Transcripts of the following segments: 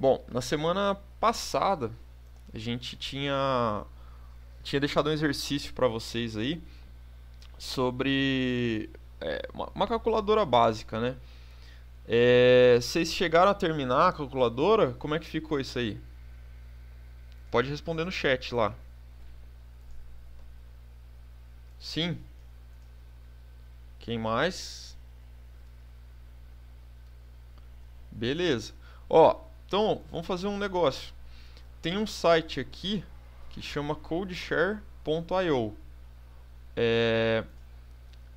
Bom, na semana passada a gente tinha tinha deixado um exercício para vocês aí sobre é, uma, calculadora básica, né? É, vocês chegaram a terminar a calculadora? Como é que ficou isso aí? Pode responder no chat lá. Sim. Quem mais? Beleza. Ó, então, vamos fazer um negócio. Tem um site aqui que chama codeshare.io. É...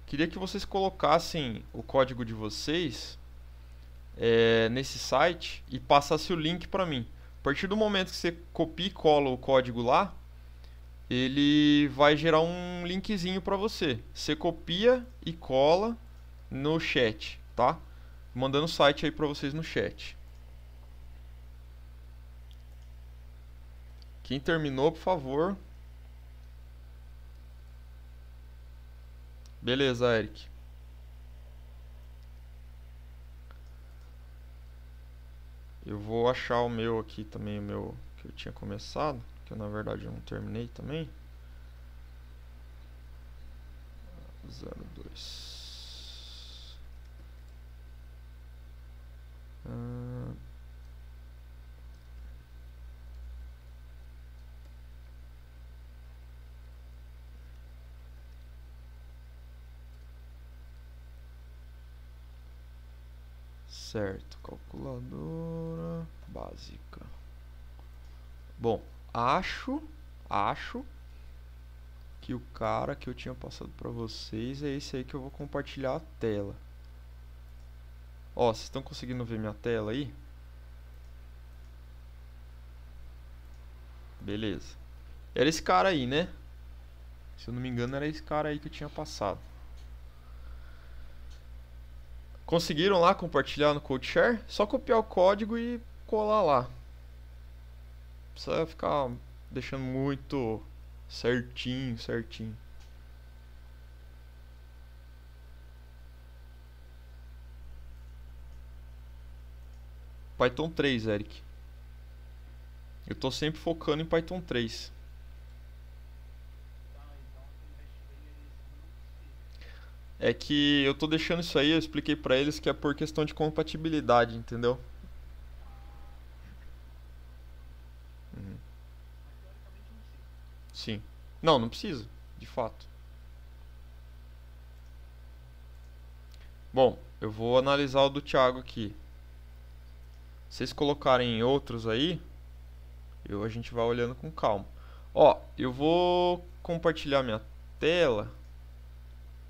Queria que vocês colocassem o código de vocês é, nesse site e passasse o link para mim. A partir do momento que você copia e cola o código lá, ele vai gerar um linkzinho para você. Você copia e cola no chat, tá? Mandando o site aí para vocês no chat. Quem terminou, por favor. Beleza, Eric. Eu vou achar o meu aqui também, o meu que eu tinha começado, que eu na verdade não terminei também. 02. Ah. Certo, calculadora básica. Bom, acho, acho que o cara que eu tinha passado para vocês é esse aí que eu vou compartilhar a tela. Ó, vocês estão conseguindo ver minha tela aí? Beleza. Era esse cara aí, né? Se eu não me engano, era esse cara aí que eu tinha passado. Conseguiram lá compartilhar no CodeShare? Só copiar o código e colar lá. precisa ficar deixando muito certinho, certinho. Python 3, Eric. Eu estou sempre focando em Python 3. é que eu tô deixando isso aí, eu expliquei para eles que é por questão de compatibilidade, entendeu? Uhum. Sim. Não, não precisa, de fato. Bom, eu vou analisar o do Thiago aqui. Se vocês colocarem outros aí, eu, a gente vai olhando com calma. Ó, eu vou compartilhar minha tela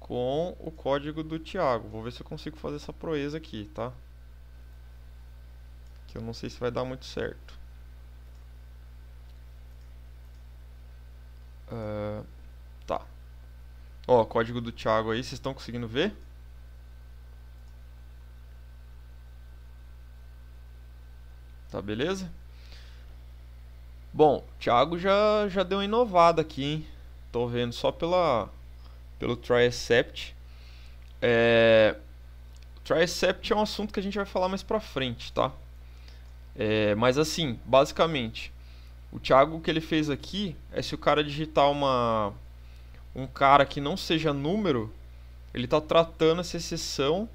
com o código do Thiago. Vou ver se eu consigo fazer essa proeza aqui, tá? Que eu não sei se vai dar muito certo. Uh, tá. Ó, o código do Thiago aí, vocês estão conseguindo ver? Tá, beleza? Bom, o Thiago já, já deu uma inovada aqui, hein? Tô vendo só pela pelo Tricept. É... Tricept é um assunto que a gente vai falar mais pra frente, tá? É, mas assim, basicamente, o Thiago o que ele fez aqui é se o cara digitar uma um cara que não seja número, ele está tratando essa exceção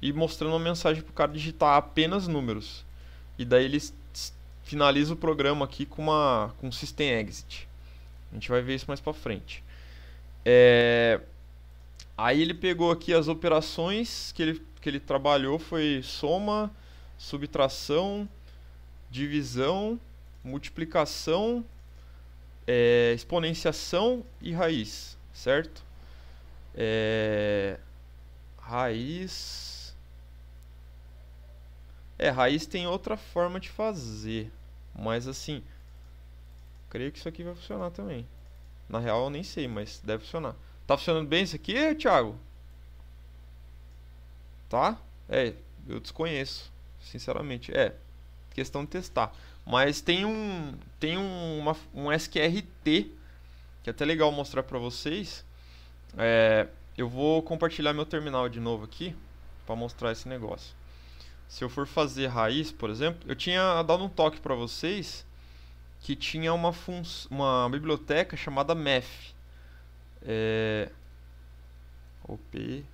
e mostrando uma mensagem para o cara digitar apenas números. E daí ele finaliza o programa aqui com uma com um system exit. A gente vai ver isso mais para frente. É... Aí ele pegou aqui as operações que ele, que ele trabalhou, foi soma, subtração, divisão, multiplicação, é, exponenciação e raiz, certo? É, raiz... É, raiz tem outra forma de fazer, mas assim, creio que isso aqui vai funcionar também. Na real eu nem sei, mas deve funcionar. Tá funcionando bem isso aqui, Thiago? Tá? É, eu desconheço, sinceramente. É, questão de testar. Mas tem um tem um, uma, um SQRT que é até legal mostrar para vocês. É, eu vou compartilhar meu terminal de novo aqui para mostrar esse negócio. Se eu for fazer raiz, por exemplo, eu tinha dado um toque para vocês que tinha uma, uma biblioteca chamada MEF é, op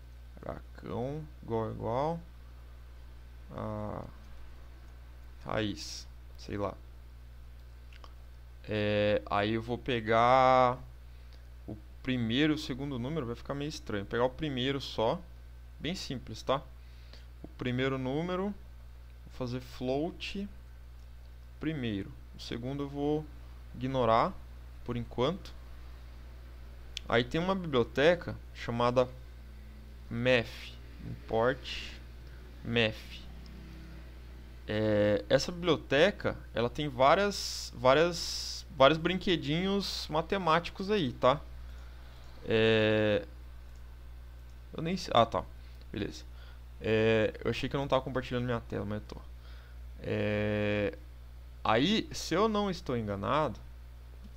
aracão igual igual a raiz, sei lá. É, aí eu vou pegar o primeiro, o segundo número, vai ficar meio estranho. Vou pegar o primeiro só, bem simples, tá? O primeiro número, vou fazer float primeiro. O segundo eu vou ignorar por enquanto. Aí tem uma biblioteca chamada MEF, import MEF. É, essa biblioteca, ela tem várias, várias, vários brinquedinhos matemáticos aí, tá? É, eu nem sei, ah tá, beleza. É, eu achei que eu não estava compartilhando minha tela, mas eu tô. É, aí, se eu não estou enganado,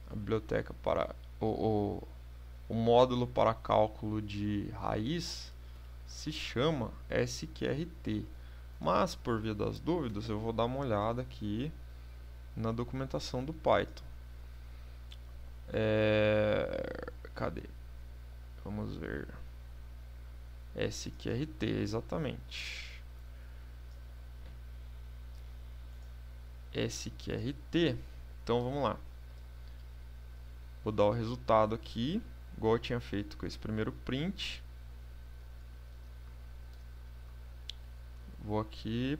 a biblioteca para o, o o módulo para cálculo de raiz se chama SQRT. Mas, por via das dúvidas, eu vou dar uma olhada aqui na documentação do Python. É... Cadê? Vamos ver. SQRT, exatamente. SQRT. Então, vamos lá. Vou dar o resultado aqui igual eu tinha feito com esse primeiro print. Vou aqui,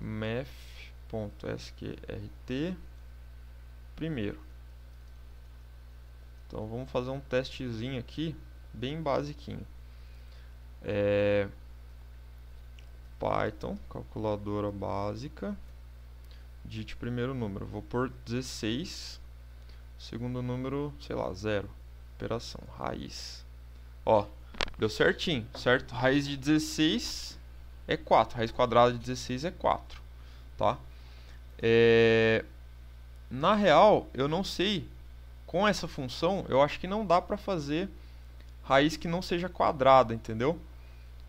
math.sqrt, primeiro. Então vamos fazer um testezinho aqui, bem basiquinho. É, Python, calculadora básica, digite primeiro número, vou por 16, segundo número, sei lá, 0 operação raiz. Ó, deu certinho, certo? Raiz de 16 é 4, raiz quadrada de 16 é 4, tá? É... Na real, eu não sei, com essa função, eu acho que não dá para fazer raiz que não seja quadrada, entendeu?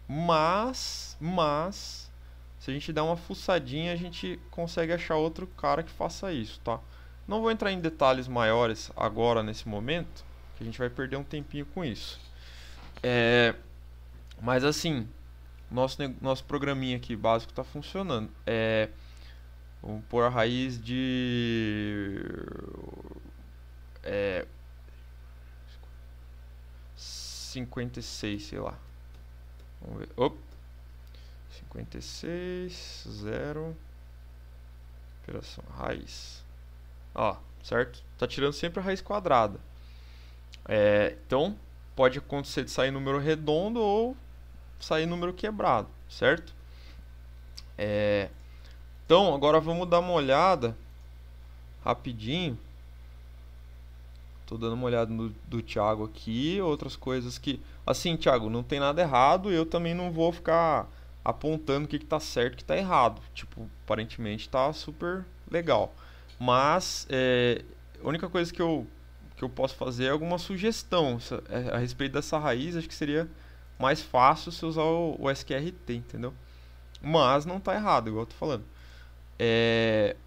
Mas, mas, se a gente der uma fuçadinha, a gente consegue achar outro cara que faça isso, tá? Não vou entrar em detalhes maiores agora, nesse momento, a gente vai perder um tempinho com isso. É, mas assim, nosso, nosso programinha aqui básico está funcionando. É, vamos pôr a raiz de. É, 56, sei lá. Vamos ver. Op. 56, 0. Operação raiz. Ó, certo? Tá tirando sempre a raiz quadrada. É, então, pode acontecer de sair número redondo ou sair número quebrado, certo? É, então, agora vamos dar uma olhada rapidinho. estou dando uma olhada no, do Thiago aqui, outras coisas que... Assim, Thiago, não tem nada errado e eu também não vou ficar apontando o que, está certo e o que está errado. Tipo, aparentemente está super legal. Mas é, a única coisa que eu que eu posso fazer é alguma sugestão é, a respeito dessa raiz. Acho que seria mais fácil se usar o, SQRT, entendeu? Mas não está errado, igual eu tô falando. É...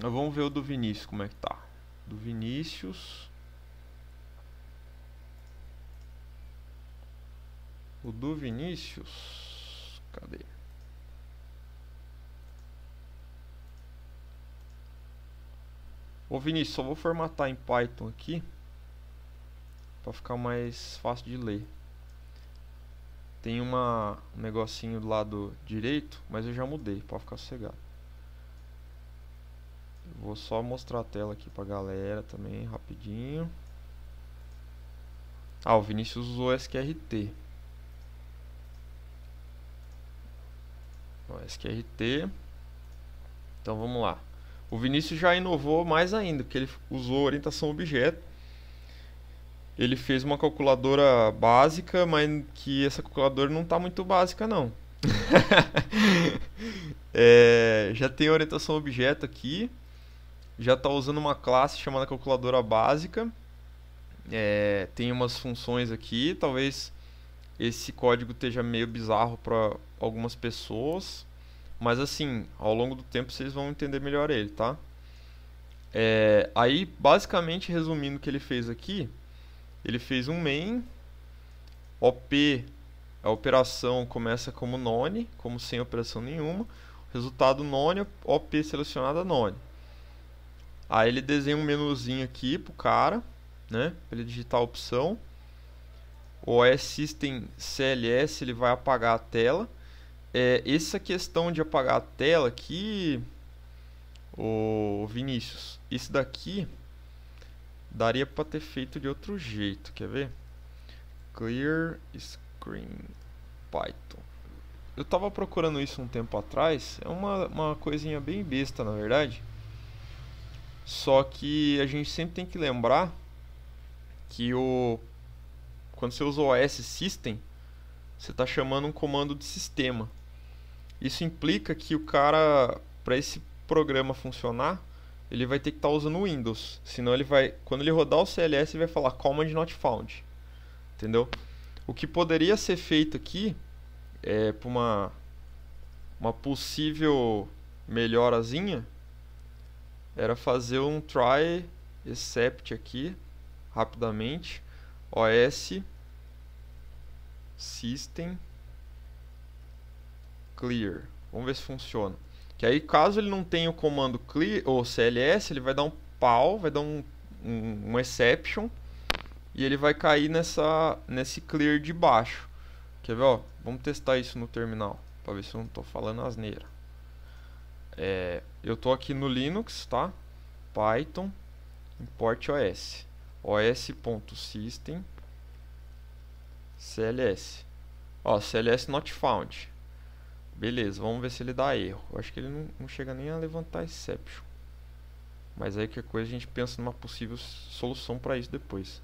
Vamos ver o do Vinícius, como é que tá. Do Vinícius. O do Vinícius. Cadê? Ô Vinícius, só vou formatar em Python aqui para ficar mais fácil de ler. Tem uma, um negocinho do lado direito, mas eu já mudei para ficar sossegado. Vou só mostrar a tela aqui pra galera também, rapidinho. Ah, o Vinícius usou SQRT. SQRT. Então vamos lá. O Vinícius já inovou mais ainda, porque ele usou orientação objeto. Ele fez uma calculadora básica, mas que essa calculadora não está muito básica não. é, já tem orientação objeto aqui. Já está usando uma classe chamada calculadora básica. É, tem umas funções aqui. Talvez esse código esteja meio bizarro para algumas pessoas. Mas assim, ao longo do tempo vocês vão entender melhor ele, tá? É, aí, basicamente, resumindo o que ele fez aqui, ele fez um main, OP, a operação começa como none, como sem operação nenhuma, resultado none, OP selecionada none. Aí ele desenha um menuzinho aqui pro cara, né, para ele digitar a opção. O OS System CLS ele vai apagar a tela é, essa questão de apagar a tela aqui, o Vinícius, isso daqui daria para ter feito de outro jeito, quer ver? Clear Screen Python. Eu estava procurando isso um tempo atrás, é uma, uma coisinha bem besta na verdade. Só que a gente sempre tem que lembrar que o quando você usa o OS System, você está chamando um comando de sistema. Isso implica que o cara, para esse programa funcionar, ele vai ter que estar tá usando o Windows. Senão ele vai, quando ele rodar o CLS, ele vai falar command not found. Entendeu? O que poderia ser feito aqui é para uma uma possível melhorazinha era fazer um try except aqui rapidamente os system clear. Vamos ver se funciona. Que aí, caso ele não tenha o comando clear ou CLS, ele vai dar um pau, vai dar um, um, um exception e ele vai cair nessa, nesse clear de baixo. Quer ver? Ó, vamos testar isso no terminal para ver se eu não estou falando asneira. É, eu estou aqui no Linux, tá? Python import os os.system cls. Ó, cls not found. Beleza, vamos ver se ele dá erro. acho que ele não, não chega nem a levantar exception. Mas aí que coisa a gente pensa numa possível solução para isso depois.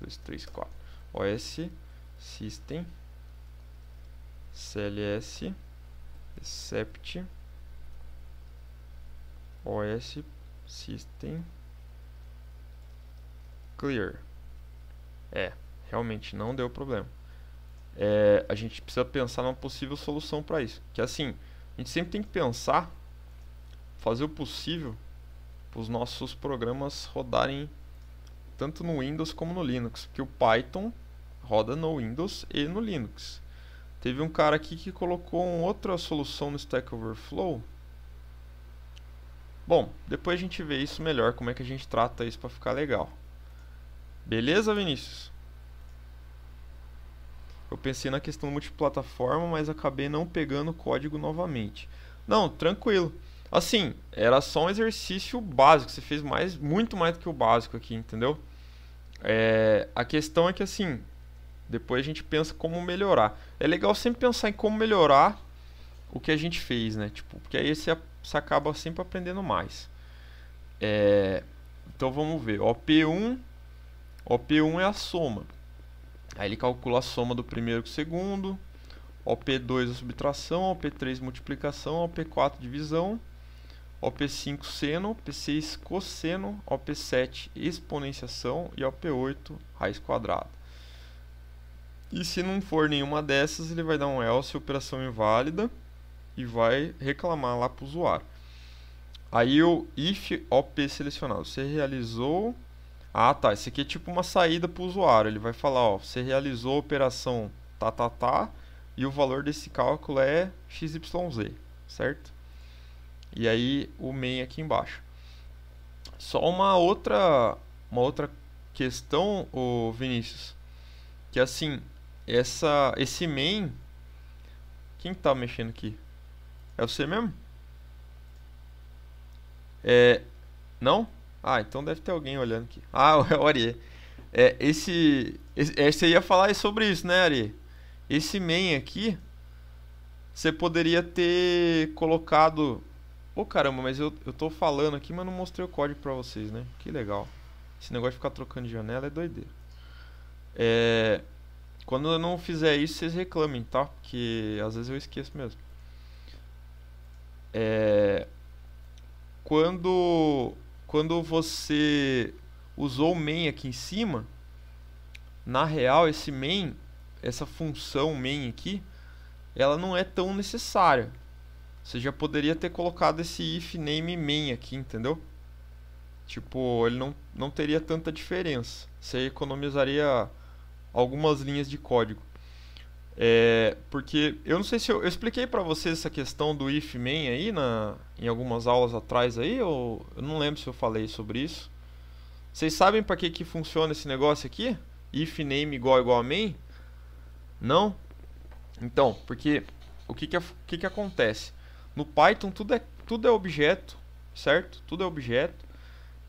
2, 3, 4. OS System CLS Except OS System Clear. É, realmente não deu problema é, a gente precisa pensar numa possível solução para isso. Que assim, a gente sempre tem que pensar, fazer o possível para os nossos programas rodarem tanto no Windows como no Linux, porque o Python roda no Windows e no Linux. Teve um cara aqui que colocou outra solução no Stack Overflow. Bom, depois a gente vê isso melhor, como é que a gente trata isso para ficar legal. Beleza, Vinícius? Eu pensei na questão multiplataforma, mas acabei não pegando o código novamente. Não, tranquilo. Assim, era só um exercício básico. Você fez mais, muito mais do que o básico aqui, entendeu? É, a questão é que assim, depois a gente pensa como melhorar. É legal sempre pensar em como melhorar o que a gente fez, né? Tipo, porque aí você, você acaba sempre aprendendo mais. É, então vamos ver. OP1, OP1 é a soma. Aí ele calcula a soma do primeiro com o segundo, OP2 a subtração, OP3 multiplicação, OP4 divisão, OP5 seno, OP6 cosseno, OP7 exponenciação e OP8 raiz quadrada. E se não for nenhuma dessas, ele vai dar um else, operação inválida, e vai reclamar lá para o usuário. Aí o if OP selecionado, você realizou ah, tá. Isso aqui é tipo uma saída para o usuário. Ele vai falar, ó, você realizou a operação tá, tá, tá, e o valor desse cálculo é XYZ, certo? E aí o main aqui embaixo. Só uma outra, uma outra questão, o Vinícius, que assim, essa, esse main, quem tá mexendo aqui? É você mesmo? É, não? Ah, então deve ter alguém olhando aqui. Ah, o Ari. É, esse, esse, é, Você ia falar sobre isso, né, Ari? Esse main aqui. Você poderia ter colocado. Ô oh, caramba, mas eu, eu tô falando aqui, mas não mostrei o código pra vocês, né? Que legal. Esse negócio de ficar trocando de janela é doideira. É, quando eu não fizer isso, vocês reclamem, tá? Porque às vezes eu esqueço mesmo. É, quando quando você usou o main aqui em cima, na real esse main, essa função main aqui, ela não é tão necessária. Você já poderia ter colocado esse if name main aqui, entendeu? Tipo, ele não, não teria tanta diferença. Você economizaria algumas linhas de código. É, porque eu não sei se eu, eu expliquei para vocês essa questão do if main aí na, em algumas aulas atrás aí, ou eu não lembro se eu falei sobre isso. Vocês sabem para que que funciona esse negócio aqui? If name igual igual a main? Não? Então, porque o que que, o que que acontece? No Python tudo é tudo é objeto, certo? Tudo é objeto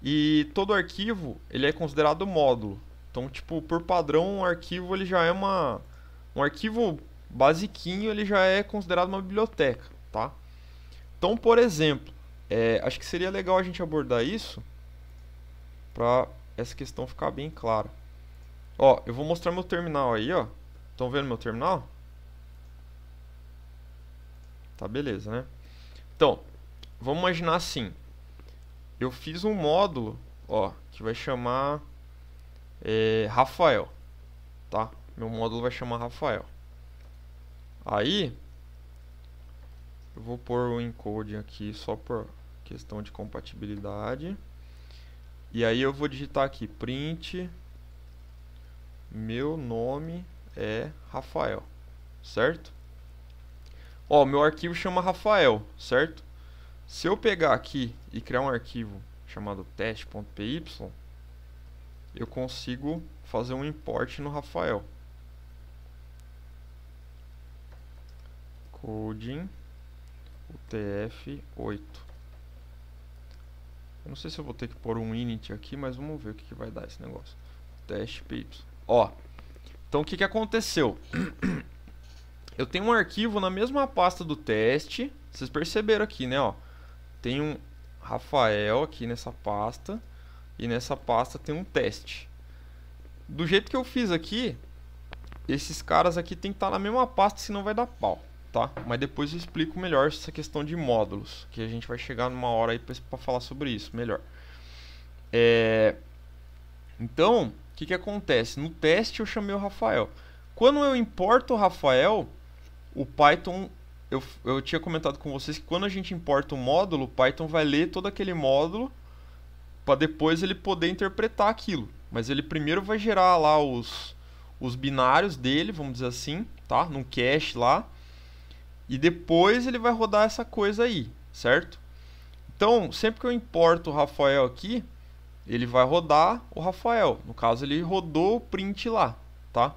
e todo arquivo ele é considerado módulo. Então, tipo, por padrão, um arquivo ele já é uma um arquivo basiquinho ele já é considerado uma biblioteca, tá? Então, por exemplo, é, acho que seria legal a gente abordar isso para essa questão ficar bem clara. Ó, eu vou mostrar meu terminal aí, ó. Estão vendo meu terminal? Tá beleza, né? Então, vamos imaginar assim. Eu fiz um módulo, ó, que vai chamar é, Rafael, tá? Meu módulo vai chamar Rafael. Aí, eu vou pôr o encoding aqui só por questão de compatibilidade. E aí eu vou digitar aqui print meu nome é Rafael, certo? Ó, meu arquivo chama Rafael, certo? Se eu pegar aqui e criar um arquivo chamado teste.py, eu consigo fazer um import no Rafael. Coding UTF-8. Eu não sei se eu vou ter que pôr um init aqui, mas vamos ver o que, que vai dar esse negócio. Teste PY. Ó, então o que, que aconteceu? eu tenho um arquivo na mesma pasta do teste. Vocês perceberam aqui, né? Ó, tem um Rafael aqui nessa pasta. E nessa pasta tem um teste. Do jeito que eu fiz aqui, esses caras aqui tem que estar na mesma pasta, senão vai dar pau tá? Mas depois eu explico melhor essa questão de módulos, que a gente vai chegar numa hora aí para falar sobre isso melhor. É... Então, o que, que acontece? No teste eu chamei o Rafael. Quando eu importo o Rafael, o Python eu, eu, tinha comentado com vocês que quando a gente importa um módulo, o Python vai ler todo aquele módulo para depois ele poder interpretar aquilo. Mas ele primeiro vai gerar lá os, os binários dele, vamos dizer assim, tá? Num cache lá. E depois ele vai rodar essa coisa aí, certo? Então, sempre que eu importo o Rafael aqui, ele vai rodar o Rafael. No caso, ele rodou o print lá, tá?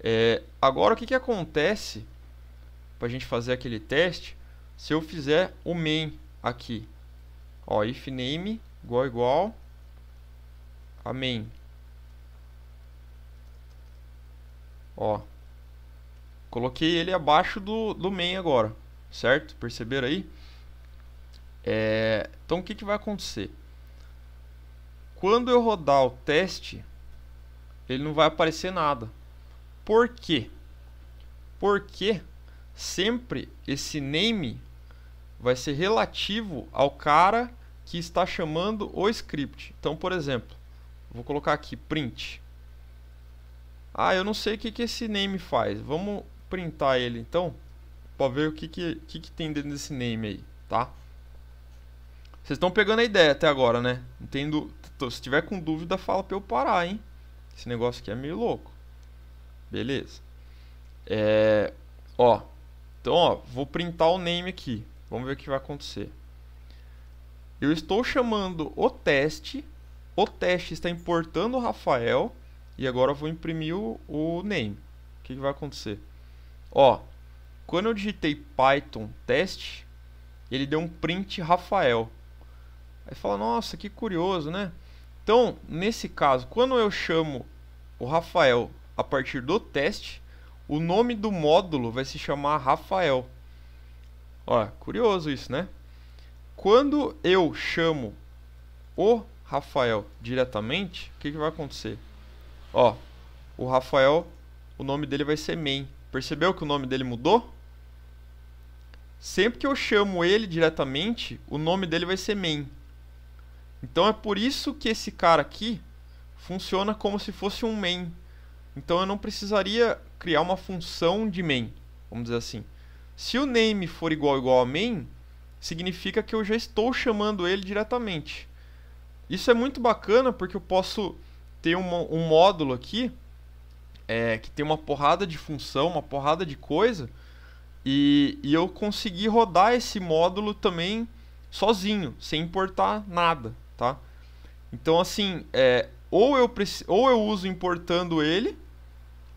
É, agora, o que, que acontece para a gente fazer aquele teste se eu fizer o main aqui? Ó, if name igual igual a main. Ó, Coloquei ele abaixo do, do main agora, certo? Perceberam aí? É, então o que, que vai acontecer? Quando eu rodar o teste, ele não vai aparecer nada. Por quê? Porque sempre esse name vai ser relativo ao cara que está chamando o script. Então, por exemplo, vou colocar aqui print. Ah, eu não sei o que, que esse name faz. Vamos printar ele então para ver o que que, que que tem dentro desse name aí, tá? Vocês estão pegando a ideia até agora, né? Entendo. Se tiver com dúvida, fala para eu parar, hein? Esse negócio aqui é meio louco. Beleza. É, ó. Então, ó, vou printar o name aqui. Vamos ver o que vai acontecer. Eu estou chamando o teste. O teste está importando o Rafael. E agora eu vou imprimir o, o name. O que, que vai acontecer? Ó, quando eu digitei Python teste, ele deu um print Rafael. Aí fala, nossa, que curioso, né? Então, nesse caso, quando eu chamo o Rafael a partir do teste, o nome do módulo vai se chamar Rafael. Ó, curioso isso, né? Quando eu chamo o Rafael diretamente, o que, que vai acontecer? Ó, o Rafael, o nome dele vai ser main. Percebeu que o nome dele mudou? Sempre que eu chamo ele diretamente, o nome dele vai ser main. Então é por isso que esse cara aqui funciona como se fosse um main. Então eu não precisaria criar uma função de main, vamos dizer assim. Se o name for igual igual a main, significa que eu já estou chamando ele diretamente. Isso é muito bacana porque eu posso ter um, um módulo aqui é, que tem uma porrada de função, uma porrada de coisa, e, e eu consegui rodar esse módulo também sozinho, sem importar nada, tá? Então, assim, é, ou, eu ou eu uso importando ele,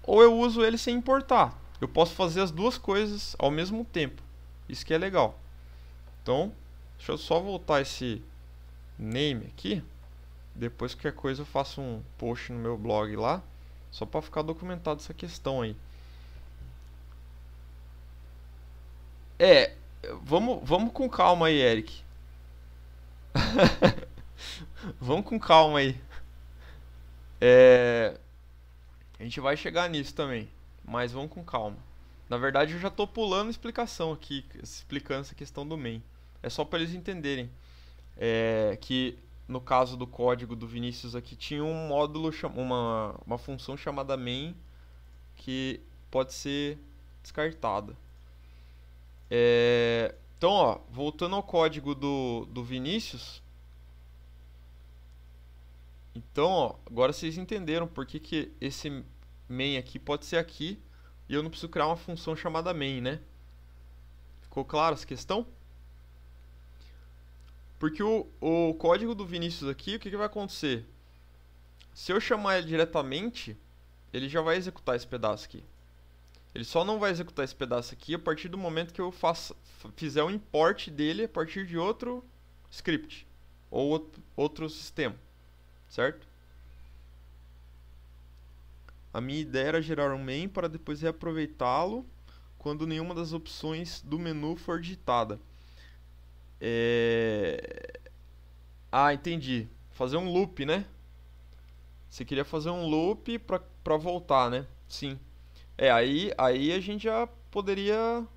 ou eu uso ele sem importar. Eu posso fazer as duas coisas ao mesmo tempo. Isso que é legal. Então, deixa eu só voltar esse name aqui. Depois qualquer coisa eu faço um post no meu blog lá. Só para ficar documentado essa questão aí. É, vamos, vamos com calma aí, Eric. vamos com calma aí. É, a gente vai chegar nisso também, mas vamos com calma. Na verdade, eu já estou pulando explicação aqui, explicando essa questão do main. É só para eles entenderem é, que no caso do código do Vinícius aqui, tinha um módulo, uma, uma função chamada main que pode ser descartada. É, então, ó, voltando ao código do, do Vinícius. Então, ó, agora vocês entenderam por que, que esse main aqui pode ser aqui e eu não preciso criar uma função chamada main, né? Ficou claro essa questão? Porque o, o código do Vinícius aqui, o que, que vai acontecer? Se eu chamar ele diretamente, ele já vai executar esse pedaço aqui. Ele só não vai executar esse pedaço aqui a partir do momento que eu faça, fizer um import dele a partir de outro script ou outro sistema, certo? A minha ideia era gerar um main para depois reaproveitá-lo quando nenhuma das opções do menu for digitada. É... Ah, entendi. Fazer um loop, né? Você queria fazer um loop pra, pra voltar, né? Sim. É, aí, aí a gente já poderia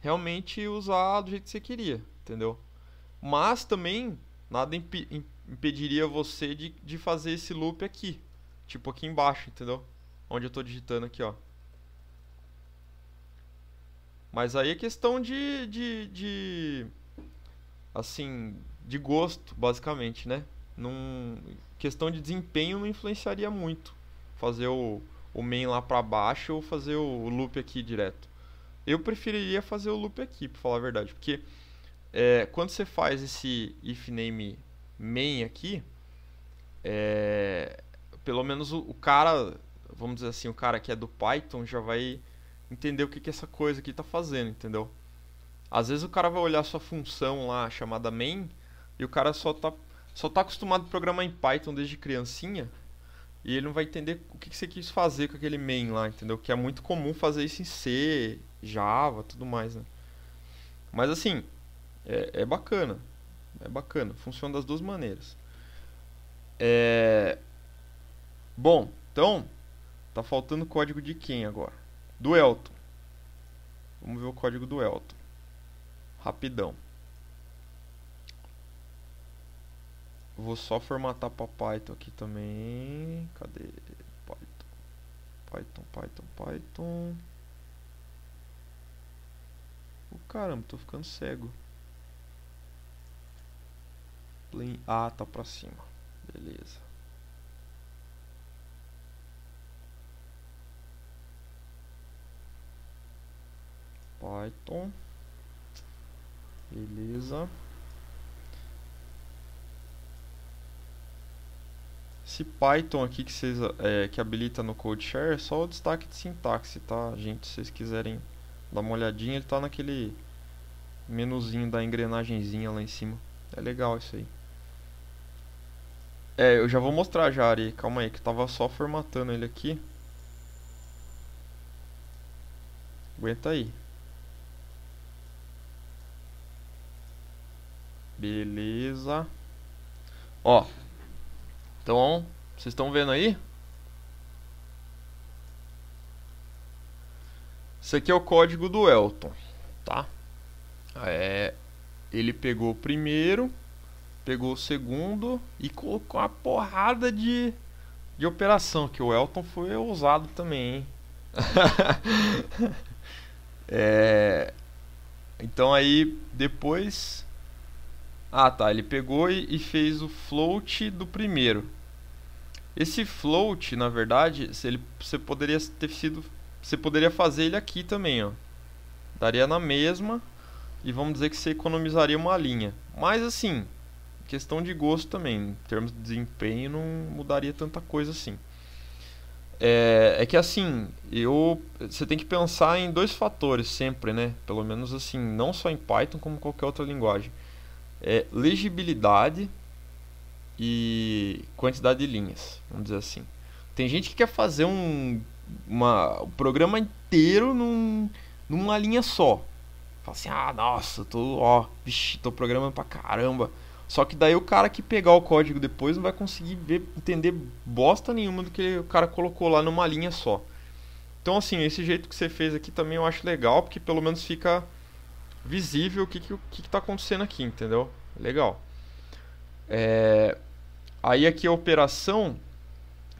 realmente usar do jeito que você queria, entendeu? Mas também nada imp impediria você de, de fazer esse loop aqui. Tipo aqui embaixo, entendeu? Onde eu estou digitando aqui, ó. Mas aí é questão de, de, de assim, de gosto, basicamente, né? Num, questão de desempenho não influenciaria muito fazer o, o main lá para baixo ou fazer o loop aqui direto. Eu preferiria fazer o loop aqui, para falar a verdade, porque é, quando você faz esse if name main aqui, é, pelo menos o, o, cara, vamos dizer assim, o cara que é do Python já vai entender o que, que essa coisa aqui está fazendo, entendeu? Às vezes o cara vai olhar sua função lá, chamada main, e o cara só tá, só tá acostumado a programar em Python desde criancinha, e ele não vai entender o que, que você quis fazer com aquele main lá, entendeu? Que é muito comum fazer isso em C, Java, tudo mais, né? Mas assim, é, é bacana. É bacana, funciona das duas maneiras. É... Bom, então, tá faltando código de quem agora? Do Elton. Vamos ver o código do Elton rapidão. Vou só formatar para Python aqui também. Cadê? Python. Python, Python, Python. Oh, caramba, tô ficando cego. Plane A ah, tá para cima. Beleza. Python. Beleza. Esse Python aqui que vocês é, que habilita no CodeShare é só o destaque de sintaxe, tá? Gente, se vocês quiserem dar uma olhadinha, ele tá naquele menuzinho da engrenagemzinha lá em cima. É legal isso aí. É, eu já vou mostrar já, Ari. Calma aí, que eu tava só formatando ele aqui. Aguenta aí. Beleza. Ó. Então, vocês estão vendo aí? Isso aqui é o código do Elton, tá? É, ele pegou o primeiro, pegou o segundo e colocou uma porrada de, de operação, que o Elton foi ousado também, hein? é, então aí, depois ah, tá, ele pegou e, e fez o float do primeiro. Esse float, na verdade, se ele, você poderia ter sido, você poderia fazer ele aqui também, ó. Daria na mesma e vamos dizer que você economizaria uma linha. Mas assim, questão de gosto também, em termos de desempenho não mudaria tanta coisa assim. É, é, que assim, eu, você tem que pensar em dois fatores sempre, né? Pelo menos assim, não só em Python como qualquer outra linguagem é, legibilidade e quantidade de linhas, vamos dizer assim. Tem gente que quer fazer um, uma, um programa inteiro num, numa linha só. Fala assim, ah, nossa, tô, ó, vixi, tô programando pra caramba. Só que daí o cara que pegar o código depois não vai conseguir ver, entender bosta nenhuma do que o cara colocou lá numa linha só. Então, assim, esse jeito que você fez aqui também eu acho legal, porque pelo menos fica visível o que está que, que tá acontecendo aqui, entendeu? Legal. É, aí aqui a é operação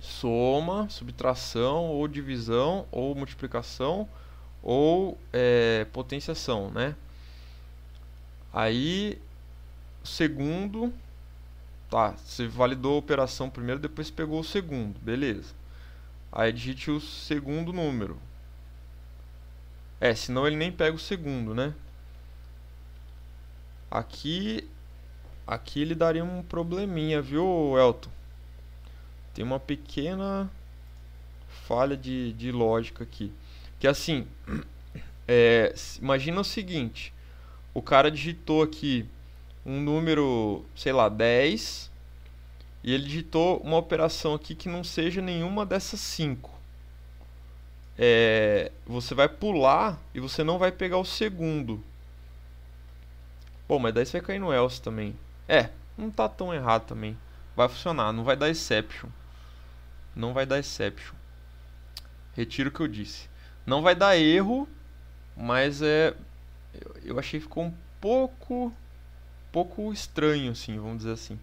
soma, subtração ou divisão ou multiplicação ou é, potenciação, né? Aí segundo, tá? Você validou a operação primeiro, depois pegou o segundo, beleza? Aí digite o segundo número. É, senão ele nem pega o segundo, né? Aqui, aqui ele daria um probleminha, viu, Elton? Tem uma pequena falha de, de lógica aqui. Que assim, é, imagina o seguinte: o cara digitou aqui um número, sei lá, 10, e ele digitou uma operação aqui que não seja nenhuma dessas 5. É, você vai pular e você não vai pegar o segundo. Bom, mas daí você vai cair no else também. É, não tá tão errado também. Vai funcionar, não vai dar exception. Não vai dar exception. Retiro o que eu disse. Não vai dar erro, mas é eu achei que ficou um pouco pouco estranho assim, vamos dizer assim.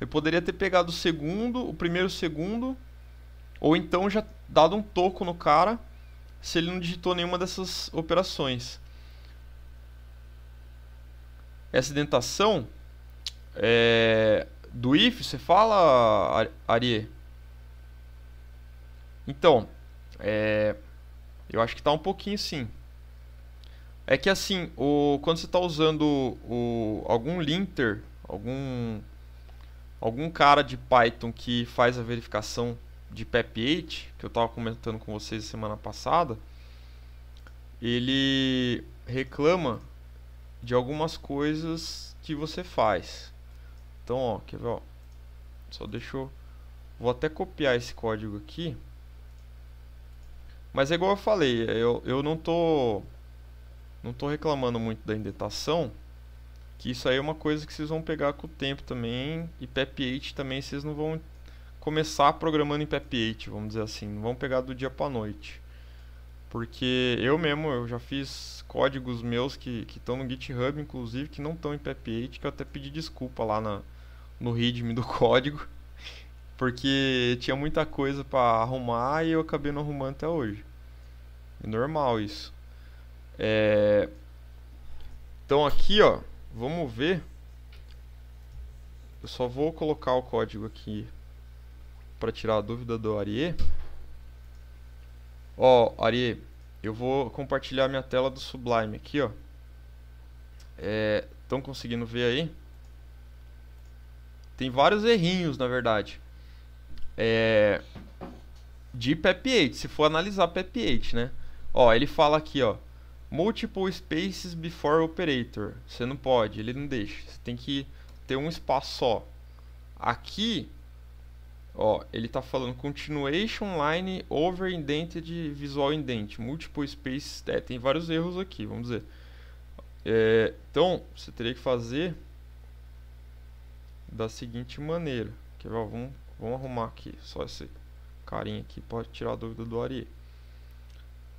Eu poderia ter pegado o segundo, o primeiro segundo, ou então já dado um toco no cara se ele não digitou nenhuma dessas operações essa indentação é, do if, você fala, Ari? Então, é, eu acho que está um pouquinho sim. É que assim, o, quando você está usando o, algum linter, algum, algum cara de Python que faz a verificação de PEP8, que eu estava comentando com vocês semana passada, ele reclama de algumas coisas que você faz. Então, ó, quer ver, ó. Só deixa eu... Vou até copiar esse código aqui. Mas é igual eu falei, eu, eu não tô... Não tô reclamando muito da indentação. Que isso aí é uma coisa que vocês vão pegar com o tempo também. E PEP8 também vocês não vão começar programando em PEP8, vamos dizer assim. Não vão pegar do dia pra noite. Porque eu mesmo, eu já fiz códigos meus que estão no GitHub, inclusive, que não estão em PAP8, que eu até pedi desculpa lá na, no readme do código, porque tinha muita coisa para arrumar e eu acabei não arrumando até hoje. É normal isso. É... Então aqui, ó, vamos ver. Eu só vou colocar o código aqui para tirar a dúvida do Arie. Ó, Arie, eu vou compartilhar minha tela do Sublime aqui, ó. Estão é, conseguindo ver aí? Tem vários errinhos, na verdade. É, de PEP8, se for analisar PEP8, né? Ó, ele fala aqui, ó. Multiple spaces before operator. Você não pode, ele não deixa. Você tem que ter um espaço só. Aqui Ó, ele está falando continuation line over indented visual indent, multiple space, é, tem vários erros aqui, vamos dizer. É, então, você teria que fazer da seguinte maneira, que ó, vamos, vamos arrumar aqui, só esse carinha aqui pode tirar a dúvida do Ari.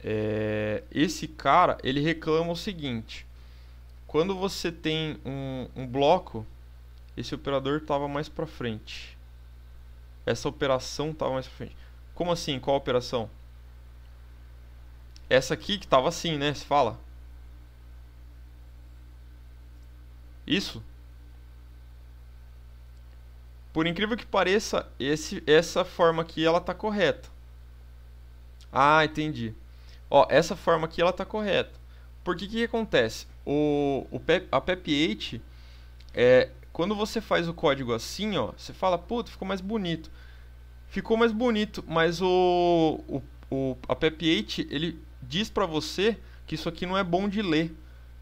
É, esse cara, ele reclama o seguinte, quando você tem um, um bloco, esse operador estava mais para frente essa operação estava mais pra frente. Como assim? Qual operação? Essa aqui que estava assim, né? Se fala. Isso. Por incrível que pareça, esse, essa forma aqui ela tá correta. Ah, entendi. Ó, essa forma aqui ela tá correta. Porque que que acontece? O, o a PEP8 é, quando você faz o código assim, ó, você fala, puta, ficou mais bonito. Ficou mais bonito, mas o, o, o a PEP8, ele diz para você que isso aqui não é bom de ler.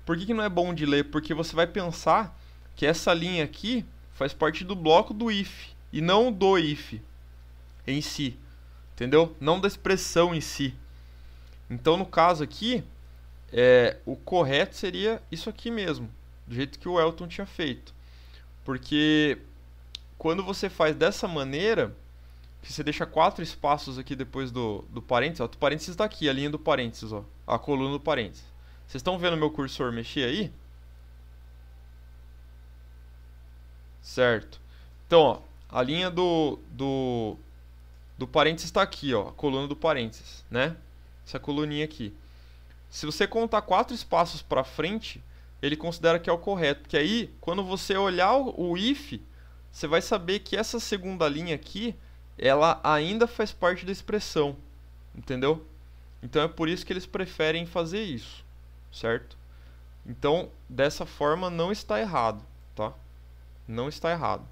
Por que, que não é bom de ler? Porque você vai pensar que essa linha aqui faz parte do bloco do if e não do if em si, entendeu? Não da expressão em si. Então, no caso aqui, é, o correto seria isso aqui mesmo, do jeito que o Elton tinha feito. Porque quando você faz dessa maneira, você deixa quatro espaços aqui depois do, do parênteses, ó, o parênteses está aqui, a linha do parênteses, ó, a coluna do parênteses. Vocês estão vendo meu cursor mexer aí? Certo. Então, ó, a linha do, do, do parênteses está aqui, ó, a coluna do parênteses, né? Essa coluninha aqui. Se você contar quatro espaços para frente, ele considera que é o correto. Que aí, quando você olhar o if, você vai saber que essa segunda linha aqui, ela ainda faz parte da expressão, entendeu? Então é por isso que eles preferem fazer isso, certo? Então, dessa forma não está errado, tá? Não está errado.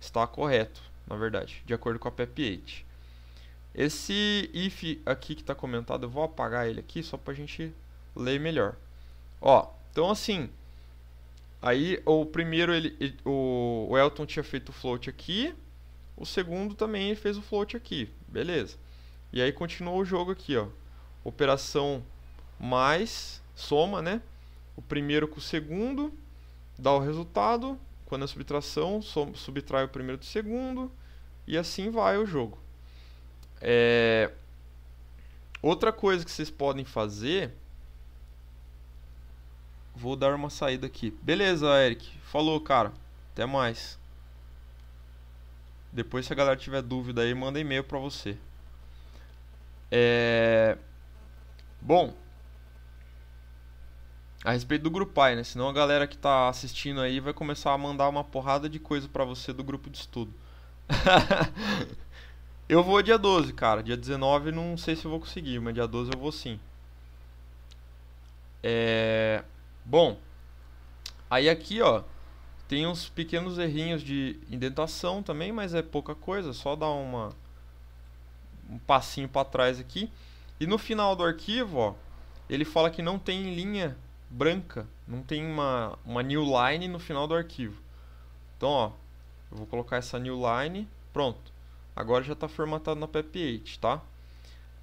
Está correto, na verdade, de acordo com a PEP8. Esse if aqui que está comentado, eu vou apagar ele aqui só para a gente ler melhor. Ó, então, assim, aí o primeiro, ele, o, Elton tinha feito o float aqui, o segundo também fez o float aqui, beleza. E aí continuou o jogo aqui, ó. Operação mais, soma, né? O primeiro com o segundo, dá o resultado. Quando é subtração, som subtrai o primeiro do segundo. E assim vai o jogo. É... Outra coisa que vocês podem fazer Vou dar uma saída aqui. Beleza, Eric. Falou, cara. Até mais. Depois, se a galera tiver dúvida aí, manda e-mail para você. É... Bom, a respeito do pai, né? Senão a galera que tá assistindo aí vai começar a mandar uma porrada de coisa para você do grupo de estudo. eu vou dia 12, cara. Dia 19 não sei se eu vou conseguir, mas dia 12 eu vou sim. É... Bom, aí aqui ó, tem uns pequenos errinhos de indentação também, mas é pouca coisa, só dá uma um passinho para trás aqui. E no final do arquivo, ó, ele fala que não tem linha branca, não tem uma, uma new line no final do arquivo. Então, ó, eu vou colocar essa new line, pronto. Agora já está formatado na PEP8, tá?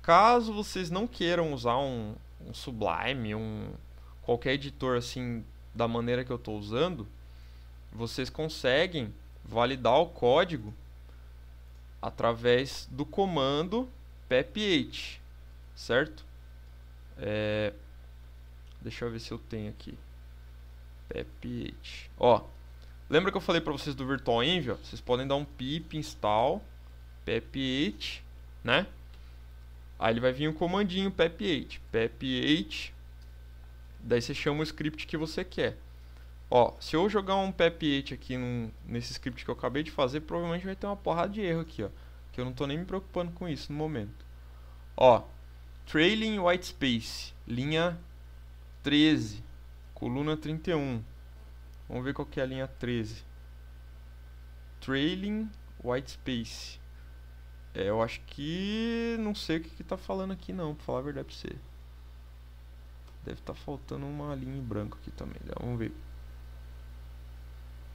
Caso vocês não queiram usar um, um Sublime, um, qualquer editor assim da maneira que eu estou usando, vocês conseguem validar o código através do comando peph, certo? É, deixa eu ver se eu tenho aqui. peph. Ó, lembra que eu falei para vocês do virtual Vocês podem dar um pip install peph, né? Aí ele vai vir um comandinho peph, peph Daí você chama o script que você quer. Ó, se eu jogar um pep8 aqui num, nesse script que eu acabei de fazer, provavelmente vai ter uma porrada de erro aqui, ó. Que eu não estou nem me preocupando com isso no momento. Ó, trailing white space, linha 13, coluna 31. Vamos ver qual que é a linha 13. Trailing white space. É, eu acho que não sei o que está falando aqui não, para falar a verdade para você. Deve estar tá faltando uma linha em branco aqui também. Né? Vamos ver.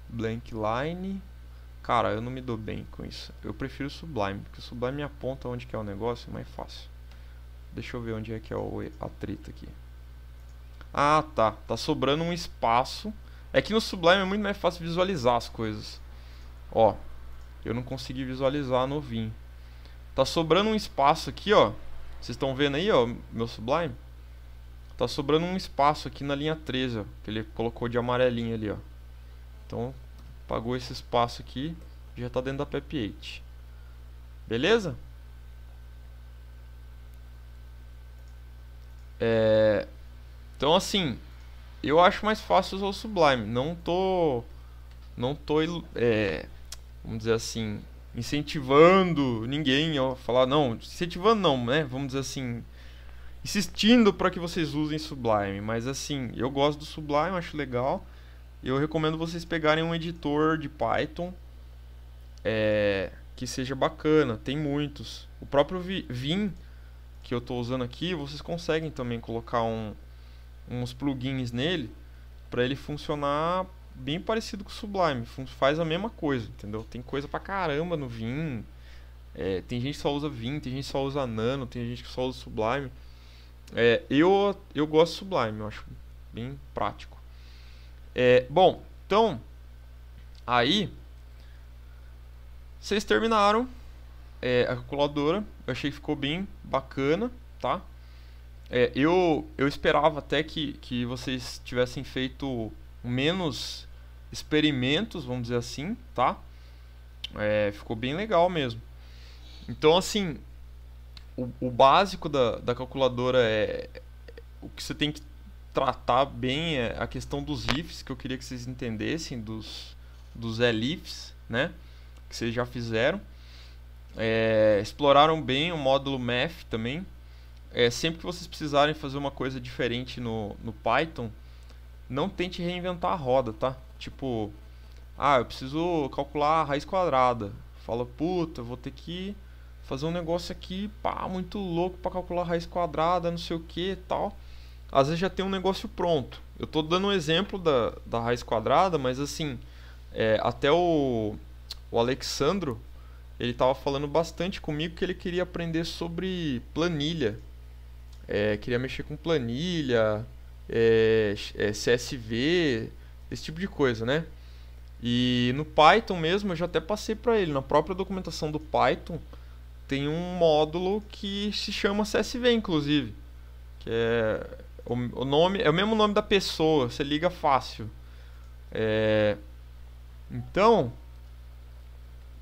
Blank line. Cara, eu não me dou bem com isso. Eu prefiro Sublime, porque o Sublime aponta onde que é o negócio, mais fácil. Deixa eu ver onde é que é o, a treta aqui. Ah, tá. Tá sobrando um espaço. É que no Sublime é muito mais fácil visualizar as coisas. Ó, eu não consegui visualizar no Vim. Tá sobrando um espaço aqui, ó. Vocês estão vendo aí, ó, meu Sublime? Tá sobrando um espaço aqui na linha 13, ó, que ele colocou de amarelinho ali, ó. Então, pagou esse espaço aqui, já está dentro da PEP8. Beleza? É... Então, assim, eu acho mais fácil usar o Sublime. Não tô... Não tô... É... Vamos dizer assim... Incentivando ninguém a falar... Não, incentivando não, né? Vamos dizer assim insistindo para que vocês usem Sublime, mas assim, eu gosto do Sublime, acho legal. Eu recomendo vocês pegarem um editor de Python é, que seja bacana, tem muitos. O próprio Vim que eu estou usando aqui, vocês conseguem também colocar um, uns plugins nele para ele funcionar bem parecido com o Sublime, faz a mesma coisa, entendeu? Tem coisa pra caramba no Vim, é, tem gente que só usa Vim, tem gente que só usa Nano, tem gente que só usa Sublime. É, eu, eu gosto do Sublime, eu acho bem prático. É, bom, então, aí, vocês terminaram é, a calculadora, eu achei que ficou bem bacana, tá? É, eu, eu esperava até que, que vocês tivessem feito menos experimentos, vamos dizer assim, tá? É, ficou bem legal mesmo. Então, assim, o, o básico da, da calculadora é. O que você tem que tratar bem é a questão dos ifs, que eu queria que vocês entendessem, dos, dos elifs, né? Que vocês já fizeram. É, exploraram bem o módulo math também. É, sempre que vocês precisarem fazer uma coisa diferente no, no Python, não tente reinventar a roda, tá? Tipo, ah, eu preciso calcular a raiz quadrada. Fala, puta, vou ter que fazer um negócio aqui, pá, muito louco para calcular raiz quadrada, não sei o que tal. Às vezes já tem um negócio pronto. Eu estou dando um exemplo da, da raiz quadrada, mas assim, é, até o, o Alexandro, ele estava falando bastante comigo que ele queria aprender sobre planilha. É, queria mexer com planilha, é, é CSV, esse tipo de coisa, né? E no Python mesmo, eu já até passei para ele, na própria documentação do Python, tem um módulo que se chama CSV, inclusive. Que é o, o nome, é o mesmo nome da pessoa, você liga fácil. É, então,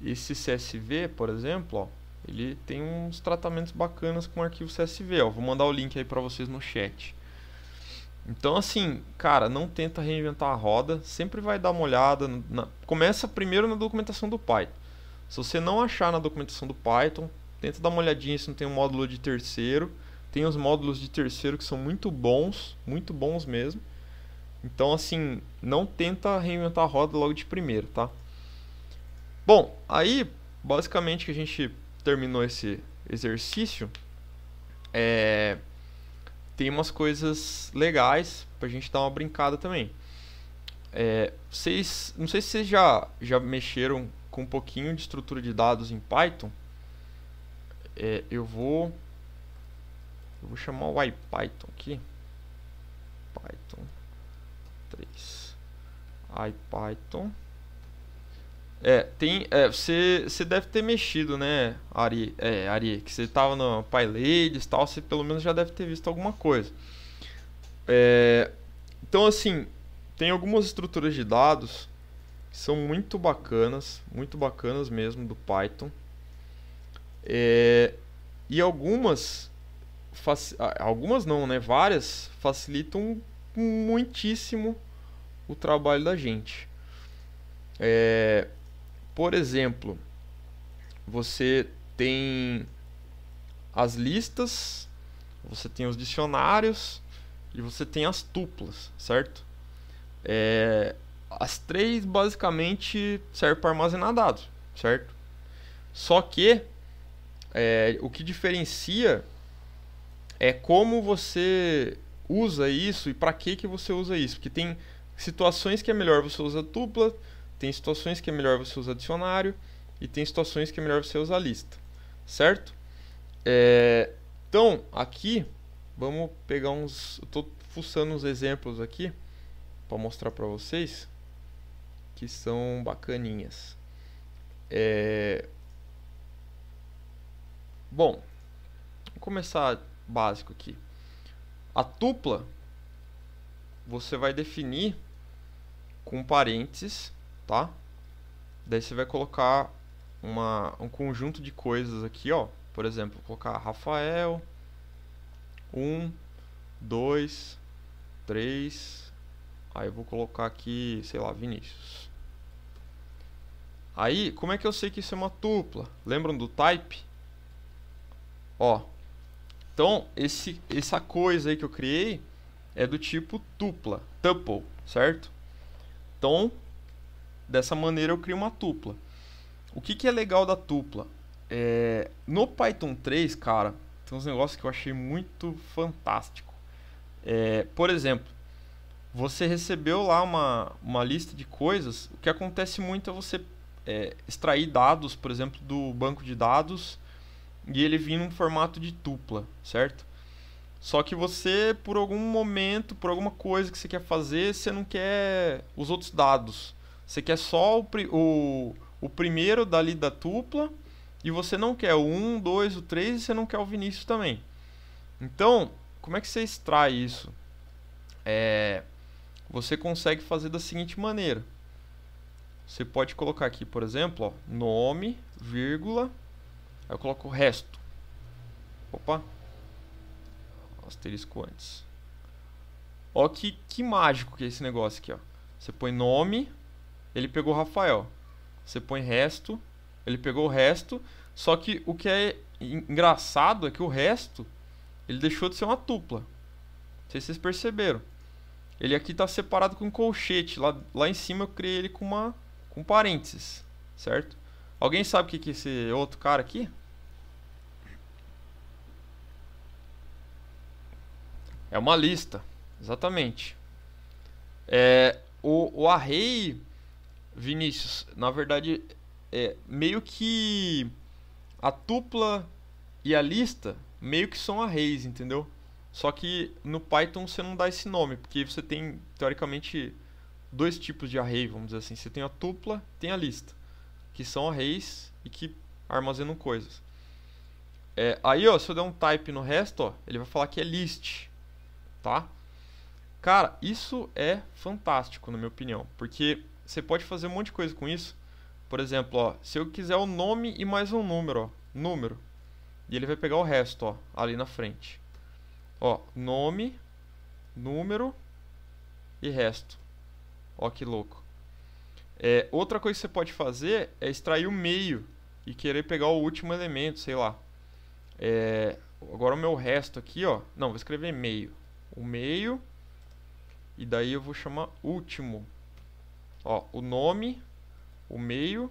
esse CSV, por exemplo, ó, ele tem uns tratamentos bacanas com o arquivo CSV. Ó. Vou mandar o link aí para vocês no chat. Então, assim, cara, não tenta reinventar a roda. Sempre vai dar uma olhada. Na... Começa primeiro na documentação do Python. Se você não achar na documentação do Python, tenta dar uma olhadinha se não tem um módulo de terceiro. Tem os módulos de terceiro que são muito bons, muito bons mesmo. Então, assim, não tenta reinventar a roda logo de primeiro, tá? Bom, aí, basicamente, que a gente terminou esse exercício, é... tem umas coisas legais pra gente dar uma brincada também. É, vocês, não sei se vocês já, já mexeram com um pouquinho de estrutura de dados em Python, é, eu vou eu vou chamar o IPython aqui. Python 3. IPython. É, tem, é, você, você deve ter mexido, né, Ari? É, Ari, que você estava no PyLadies e tal, você pelo menos já deve ter visto alguma coisa. É, então, assim, tem algumas estruturas de dados que são muito bacanas, muito bacanas mesmo do Python. É, e algumas, algumas não, né? Várias facilitam muitíssimo o trabalho da gente. É, por exemplo, você tem as listas, você tem os dicionários e você tem as tuplas, certo? É, as três basicamente servem para armazenar dados, certo? Só que é, o que diferencia é como você usa isso e para que que você usa isso, porque tem situações que é melhor você usar tupla, tem situações que é melhor você usar dicionário e tem situações que é melhor você usar lista, certo? É, então aqui vamos pegar uns, eu tô fuçando uns exemplos aqui para mostrar para vocês que são bacaninhas. É... Bom, vou começar básico aqui. A tupla você vai definir com parênteses, tá? Daí você vai colocar uma, um conjunto de coisas aqui, ó. Por exemplo, colocar Rafael, 1, 2, 3. Aí eu vou colocar aqui, sei lá, Vinícius. Aí, como é que eu sei que isso é uma tupla? Lembram do type? Ó. Então, esse, essa coisa aí que eu criei é do tipo tupla, tuple, certo? Então, dessa maneira eu crio uma tupla. O que, que é legal da tupla? É, no Python 3, cara, tem uns negócios que eu achei muito fantástico. É, por exemplo, você recebeu lá uma, uma lista de coisas, o que acontece muito é você é, extrair dados, por exemplo, do banco de dados e ele vir num formato de tupla, certo? Só que você, por algum momento, por alguma coisa que você quer fazer, você não quer os outros dados. Você quer só o, o, o primeiro dali da tupla e você não quer o 1, 2, o 3 e você não quer o Vinícius também. Então, como é que você extrai isso? É, você consegue fazer da seguinte maneira. Você pode colocar aqui, por exemplo, ó, nome, vírgula, aí eu coloco o resto. Opa, asterisco antes. Ó que, que mágico que é esse negócio aqui, ó. Você põe nome, ele pegou Rafael. Você põe resto, ele pegou o resto. Só que o que é engraçado é que o resto, ele deixou de ser uma tupla. Não sei se vocês perceberam. Ele aqui está separado com um colchete. Lá, lá em cima eu criei ele com uma com parênteses, certo? Alguém sabe o que, que é esse outro cara aqui? É uma lista, exatamente. É, o, o array, Vinícius, na verdade, é meio que a tupla e a lista meio que são arrays, entendeu? Só que no Python você não dá esse nome, porque você tem, teoricamente, dois tipos de array, vamos dizer assim. Você tem a tupla, tem a lista, que são arrays e que armazenam coisas. É, aí, ó, se eu der um type no resto, ó, ele vai falar que é list, tá? Cara, isso é fantástico, na minha opinião, porque você pode fazer um monte de coisa com isso. Por exemplo, ó, se eu quiser o nome e mais um número, ó, número, e ele vai pegar o resto, ó, ali na frente. Ó, nome, número e resto. Ó que louco. É, outra coisa que você pode fazer é extrair o meio e querer pegar o último elemento, sei lá. É, agora o meu resto aqui, ó. Não, vou escrever meio. O meio. E daí eu vou chamar último. Ó, o nome, o meio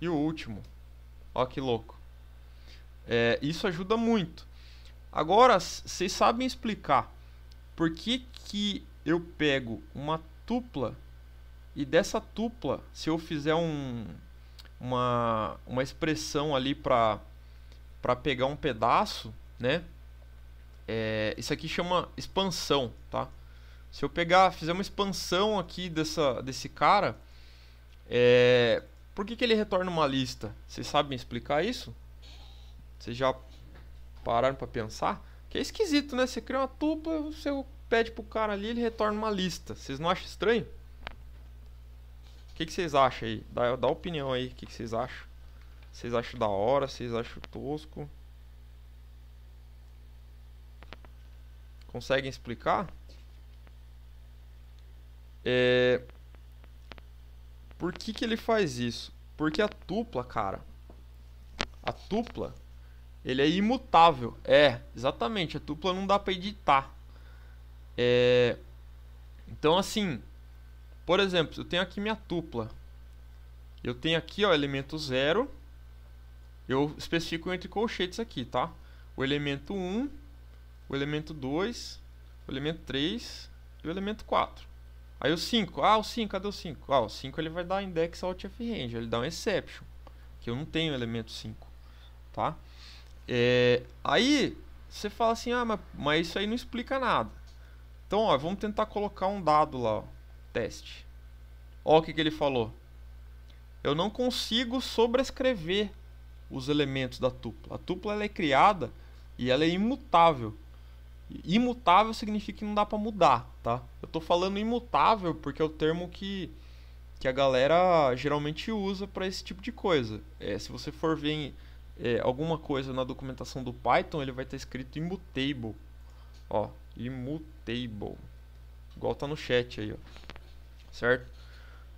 e o último. Ó que louco. É, isso ajuda muito. Agora, vocês sabem explicar por que, que eu pego uma tupla. E dessa tupla, se eu fizer um, uma, uma expressão ali para pegar um pedaço, né? É, isso aqui chama expansão, tá? Se eu pegar, fizer uma expansão aqui dessa, desse cara, é, por que, que ele retorna uma lista? Vocês sabem explicar isso? Vocês já pararam para pensar? Que é esquisito, né? Você cria uma tupla, você pede pro cara ali, ele retorna uma lista. Vocês não acham estranho? O que, que vocês acham aí? Dá, dá opinião aí, o que, que vocês acham? Vocês acham da hora? Vocês acham tosco? Conseguem explicar? É... Por que, que ele faz isso? Porque a tupla, cara, a tupla, ele é imutável. É, exatamente, a tupla não dá para editar. É... Então, assim, por exemplo, eu tenho aqui minha tupla. Eu tenho aqui o elemento 0. Eu especifico entre colchetes aqui, tá? O elemento 1, um, o elemento 2, o elemento 3 e o elemento 4. Aí o 5. Ah, o 5, cadê o 5? Ah, o 5 ele vai dar index alt range, ele dá um exception, que eu não tenho elemento 5, tá? É, aí você fala assim, ah, mas, mas isso aí não explica nada. Então, ó, vamos tentar colocar um dado lá, ó. teste. Ó o que, que ele falou. Eu não consigo sobrescrever os elementos da tupla. A tupla ela é criada e ela é imutável. Imutável significa que não dá para mudar, tá? Eu tô falando imutável porque é o termo que, que a galera geralmente usa para esse tipo de coisa. É, se você for ver em, é, alguma coisa na documentação do Python, ele vai estar escrito immutable. Ó, immutable. Igual tá no chat aí, ó. Certo?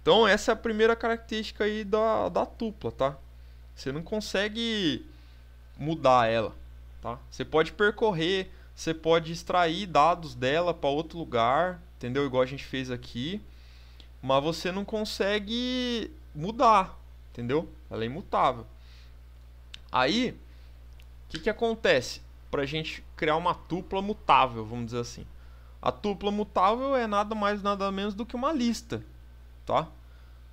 Então essa é a primeira característica aí da, da tupla, tá? Você não consegue mudar ela, tá? Você pode percorrer, você pode extrair dados dela para outro lugar, entendeu? Igual a gente fez aqui. Mas você não consegue mudar, entendeu? Ela é imutável. Aí, o que, que acontece? para a gente criar uma tupla mutável, vamos dizer assim. A tupla mutável é nada mais nada menos do que uma lista, tá?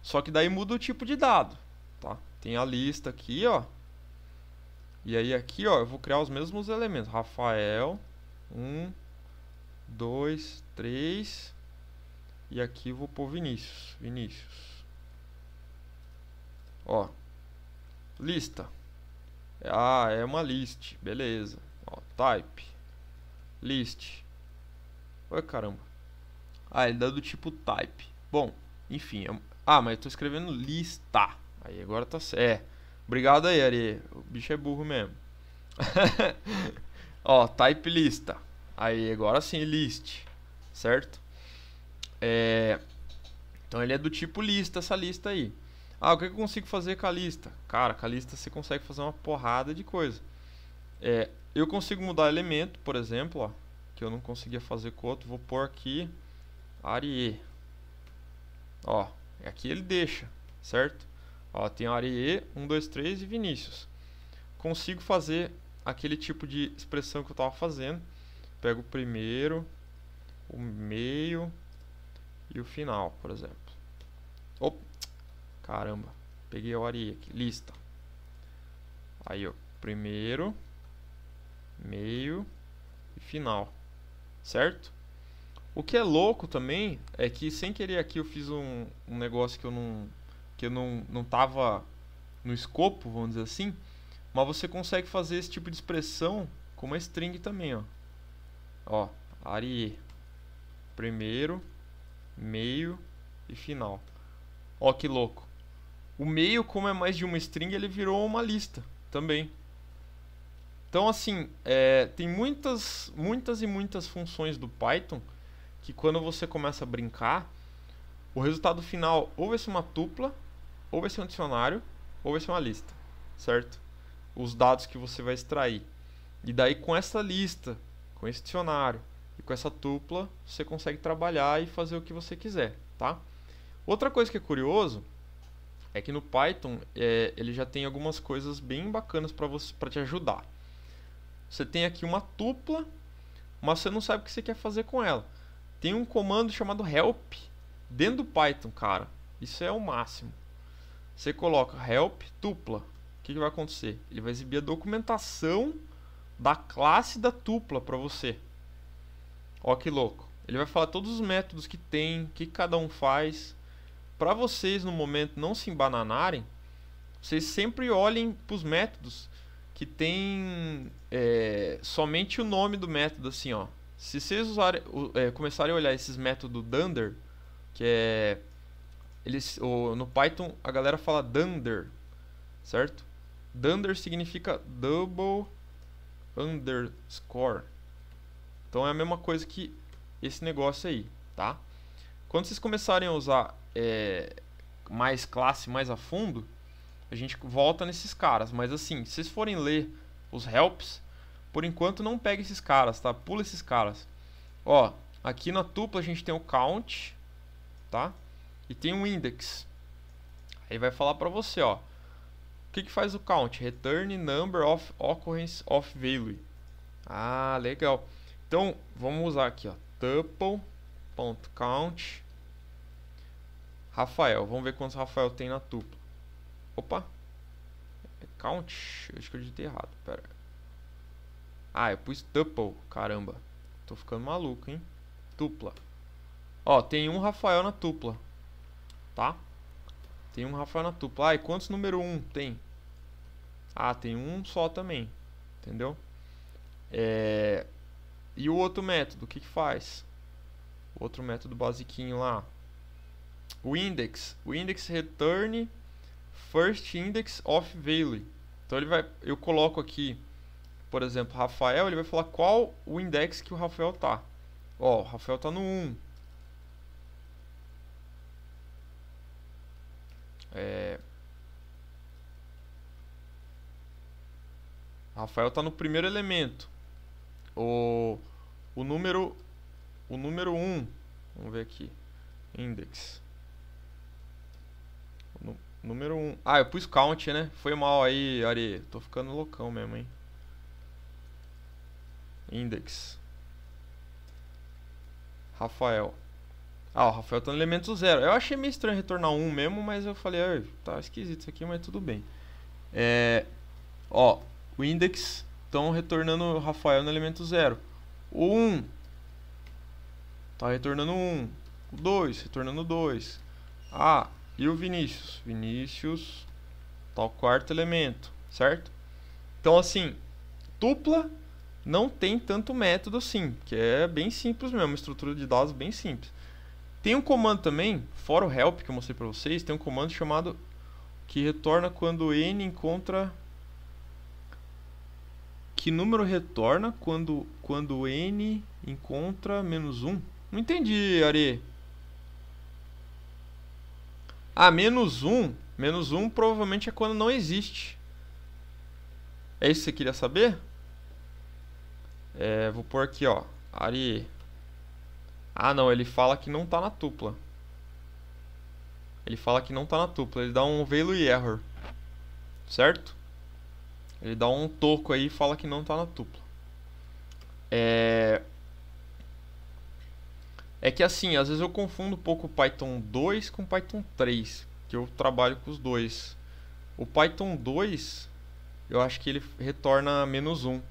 Só que daí muda o tipo de dado, tá? Tem a lista aqui, ó. E aí aqui, ó, eu vou criar os mesmos elementos. Rafael, 1, 2, 3. E aqui vou pôr Vinícius, Vinícius. Ó, lista. É, ah, é uma list, beleza. Ó, type. List. Ué, caramba. Ah, ele dá do tipo type. Bom, enfim. Ah, mas eu tô escrevendo lista. Aí agora tá certo. É. Obrigado aí, Ari. O bicho é burro mesmo. Ó, type lista. Aí agora sim, list. Certo? É... Então ele é do tipo lista, essa lista aí. Ah, o que eu consigo fazer com a lista? Cara, com a lista você consegue fazer uma porrada de coisa. É, eu consigo mudar elemento, por exemplo, ó, que eu não conseguia fazer com outro. Vou pôr aqui Arie. Ó, aqui ele deixa, certo? Ó, tem Arie, 1, 2, 3 e Vinícius. Consigo fazer aquele tipo de expressão que eu estava fazendo. Pego o primeiro, o meio e o final, por exemplo. Op, caramba, peguei o Arie aqui, lista. Aí, ó, primeiro, meio e final, certo? O que é louco também é que sem querer aqui eu fiz um, um negócio que eu não que eu não não tava no escopo, vamos dizer assim, mas você consegue fazer esse tipo de expressão com uma string também, ó. Ó, arie primeiro, meio e final. Ó que louco. O meio, como é mais de uma string, ele virou uma lista também. Então, assim, é, tem muitas, muitas e muitas funções do Python que quando você começa a brincar, o resultado final ou vai ser uma tupla, ou vai ser um dicionário, ou vai ser uma lista, certo? Os dados que você vai extrair. E daí com essa lista, com esse dicionário e com essa tupla, você consegue trabalhar e fazer o que você quiser, tá? Outra coisa que é curioso é que no Python é, ele já tem algumas coisas bem bacanas para te ajudar. Você tem aqui uma tupla, mas você não sabe o que você quer fazer com ela. Tem um comando chamado help dentro do Python, cara. Isso é o máximo. Você coloca help tupla. O que, que vai acontecer? Ele vai exibir a documentação da classe da tupla para você. Ó que louco. Ele vai falar todos os métodos que tem, o que cada um faz. Para vocês no momento não se embananarem, vocês sempre olhem para os métodos que tem é, somente o nome do método, assim, ó. Se vocês usarem, é, começarem a olhar esses métodos Dunder, que é... Eles, no Python a galera fala Dunder, certo? Dunder significa Double Underscore. Então é a mesma coisa que esse negócio aí, tá? Quando vocês começarem a usar é, mais classe, mais a fundo, a gente volta nesses caras. Mas assim, se vocês forem ler os helps, por enquanto não pega esses caras, tá? Pula esses caras. Ó, aqui na tupla a gente tem o count, tá? E tem o index. Aí vai falar para você, ó. O que, que faz o count? Return number of occurrence of value. Ah, legal. Então, vamos usar aqui, ó. Tuple.count. Rafael. Vamos ver quantos Rafael tem na tupla. Opa. Count. Eu acho que eu digitei errado. Pera. Ah, eu pus tuple. Caramba. Tô ficando maluco, hein? Tupla. Ó, tem um Rafael na tupla. Tá? Tem um Rafael na tupla. Ah, e quantos número 1 um tem? Ah, tem um só também. Entendeu? É... E o outro método, o que, que faz? O outro método basiquinho lá. O index. O index return first index of value. Então ele vai, eu coloco aqui, por exemplo, Rafael, ele vai falar qual o index que o Rafael tá. Ó, o Rafael tá no 1. É... Rafael tá no primeiro elemento. O, o número o número 1, vamos ver aqui, index. Número 1. Um. Ah, eu pus count, né? Foi mal aí, Ari. Tô ficando loucão mesmo, hein? Index. Rafael. Ah, o Rafael tá no elemento 0. Eu achei meio estranho retornar 1 um mesmo, mas eu falei, tá esquisito isso aqui, mas tudo bem. É, ó, o index estão retornando o Rafael no elemento 0. O 1 um, tá retornando 1. Um. O 2 retornando 2. Ah, e o Vinícius. Vinícius tá o quarto elemento, certo? Então, assim, tupla não tem tanto método assim, que é bem simples mesmo, estrutura de dados bem simples. Tem um comando também, fora o help que eu mostrei para vocês, tem um comando chamado que retorna quando n encontra que número retorna quando quando n encontra menos 1? Não entendi, Are. Ah, menos 1. Menos 1 provavelmente é quando não existe. É isso que você queria saber? É, vou pôr aqui, ó. Ari. Ah, não. Ele fala que não está na tupla. Ele fala que não está na tupla. Ele dá um velo e error. Certo? Ele dá um toco aí e fala que não está na tupla. É, é que assim, às vezes eu confundo um pouco o Python 2 com o Python 3, que eu trabalho com os dois. O Python 2, eu acho que ele retorna menos 1.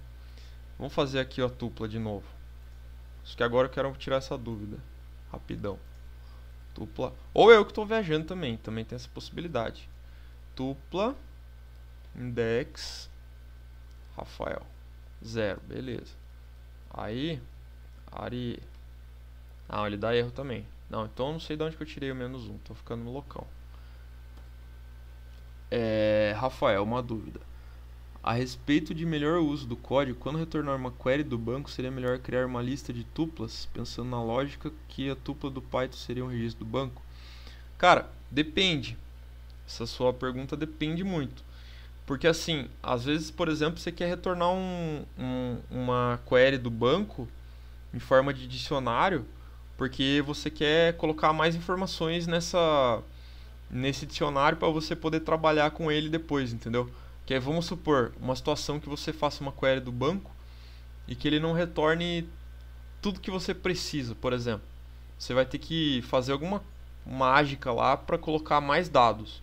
Vamos fazer aqui a tupla de novo. Acho que agora eu quero tirar essa dúvida. Rapidão. Tupla. Ou eu que estou viajando também. Também tem essa possibilidade. Tupla. Index. Rafael. Zero. Beleza. Aí. Ari. Ah, ele dá erro também. Não, então eu não sei de onde que eu tirei o menos 1. Tô ficando no local. É, Rafael, uma dúvida. A respeito de melhor uso do código, quando retornar uma query do banco, seria melhor criar uma lista de tuplas, pensando na lógica que a tupla do Python seria um registro do banco? Cara, depende. Essa sua pergunta depende muito. Porque assim, às vezes, por exemplo, você quer retornar um, um, uma query do banco em forma de dicionário porque você quer colocar mais informações nessa nesse dicionário para você poder trabalhar com ele depois, entendeu? Que é, vamos supor, uma situação que você faça uma query do banco e que ele não retorne tudo que você precisa, por exemplo. Você vai ter que fazer alguma mágica lá para colocar mais dados.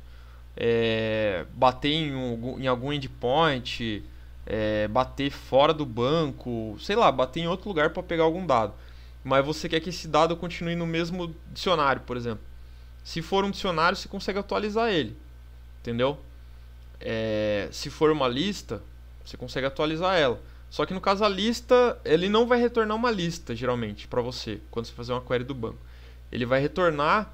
É, bater em, um, em algum endpoint, é, bater fora do banco, sei lá, bater em outro lugar para pegar algum dado mas você quer que esse dado continue no mesmo dicionário, por exemplo. Se for um dicionário, você consegue atualizar ele, entendeu? É, se for uma lista, você consegue atualizar ela. Só que no caso a lista, ele não vai retornar uma lista geralmente para você quando você fazer uma query do banco. Ele vai retornar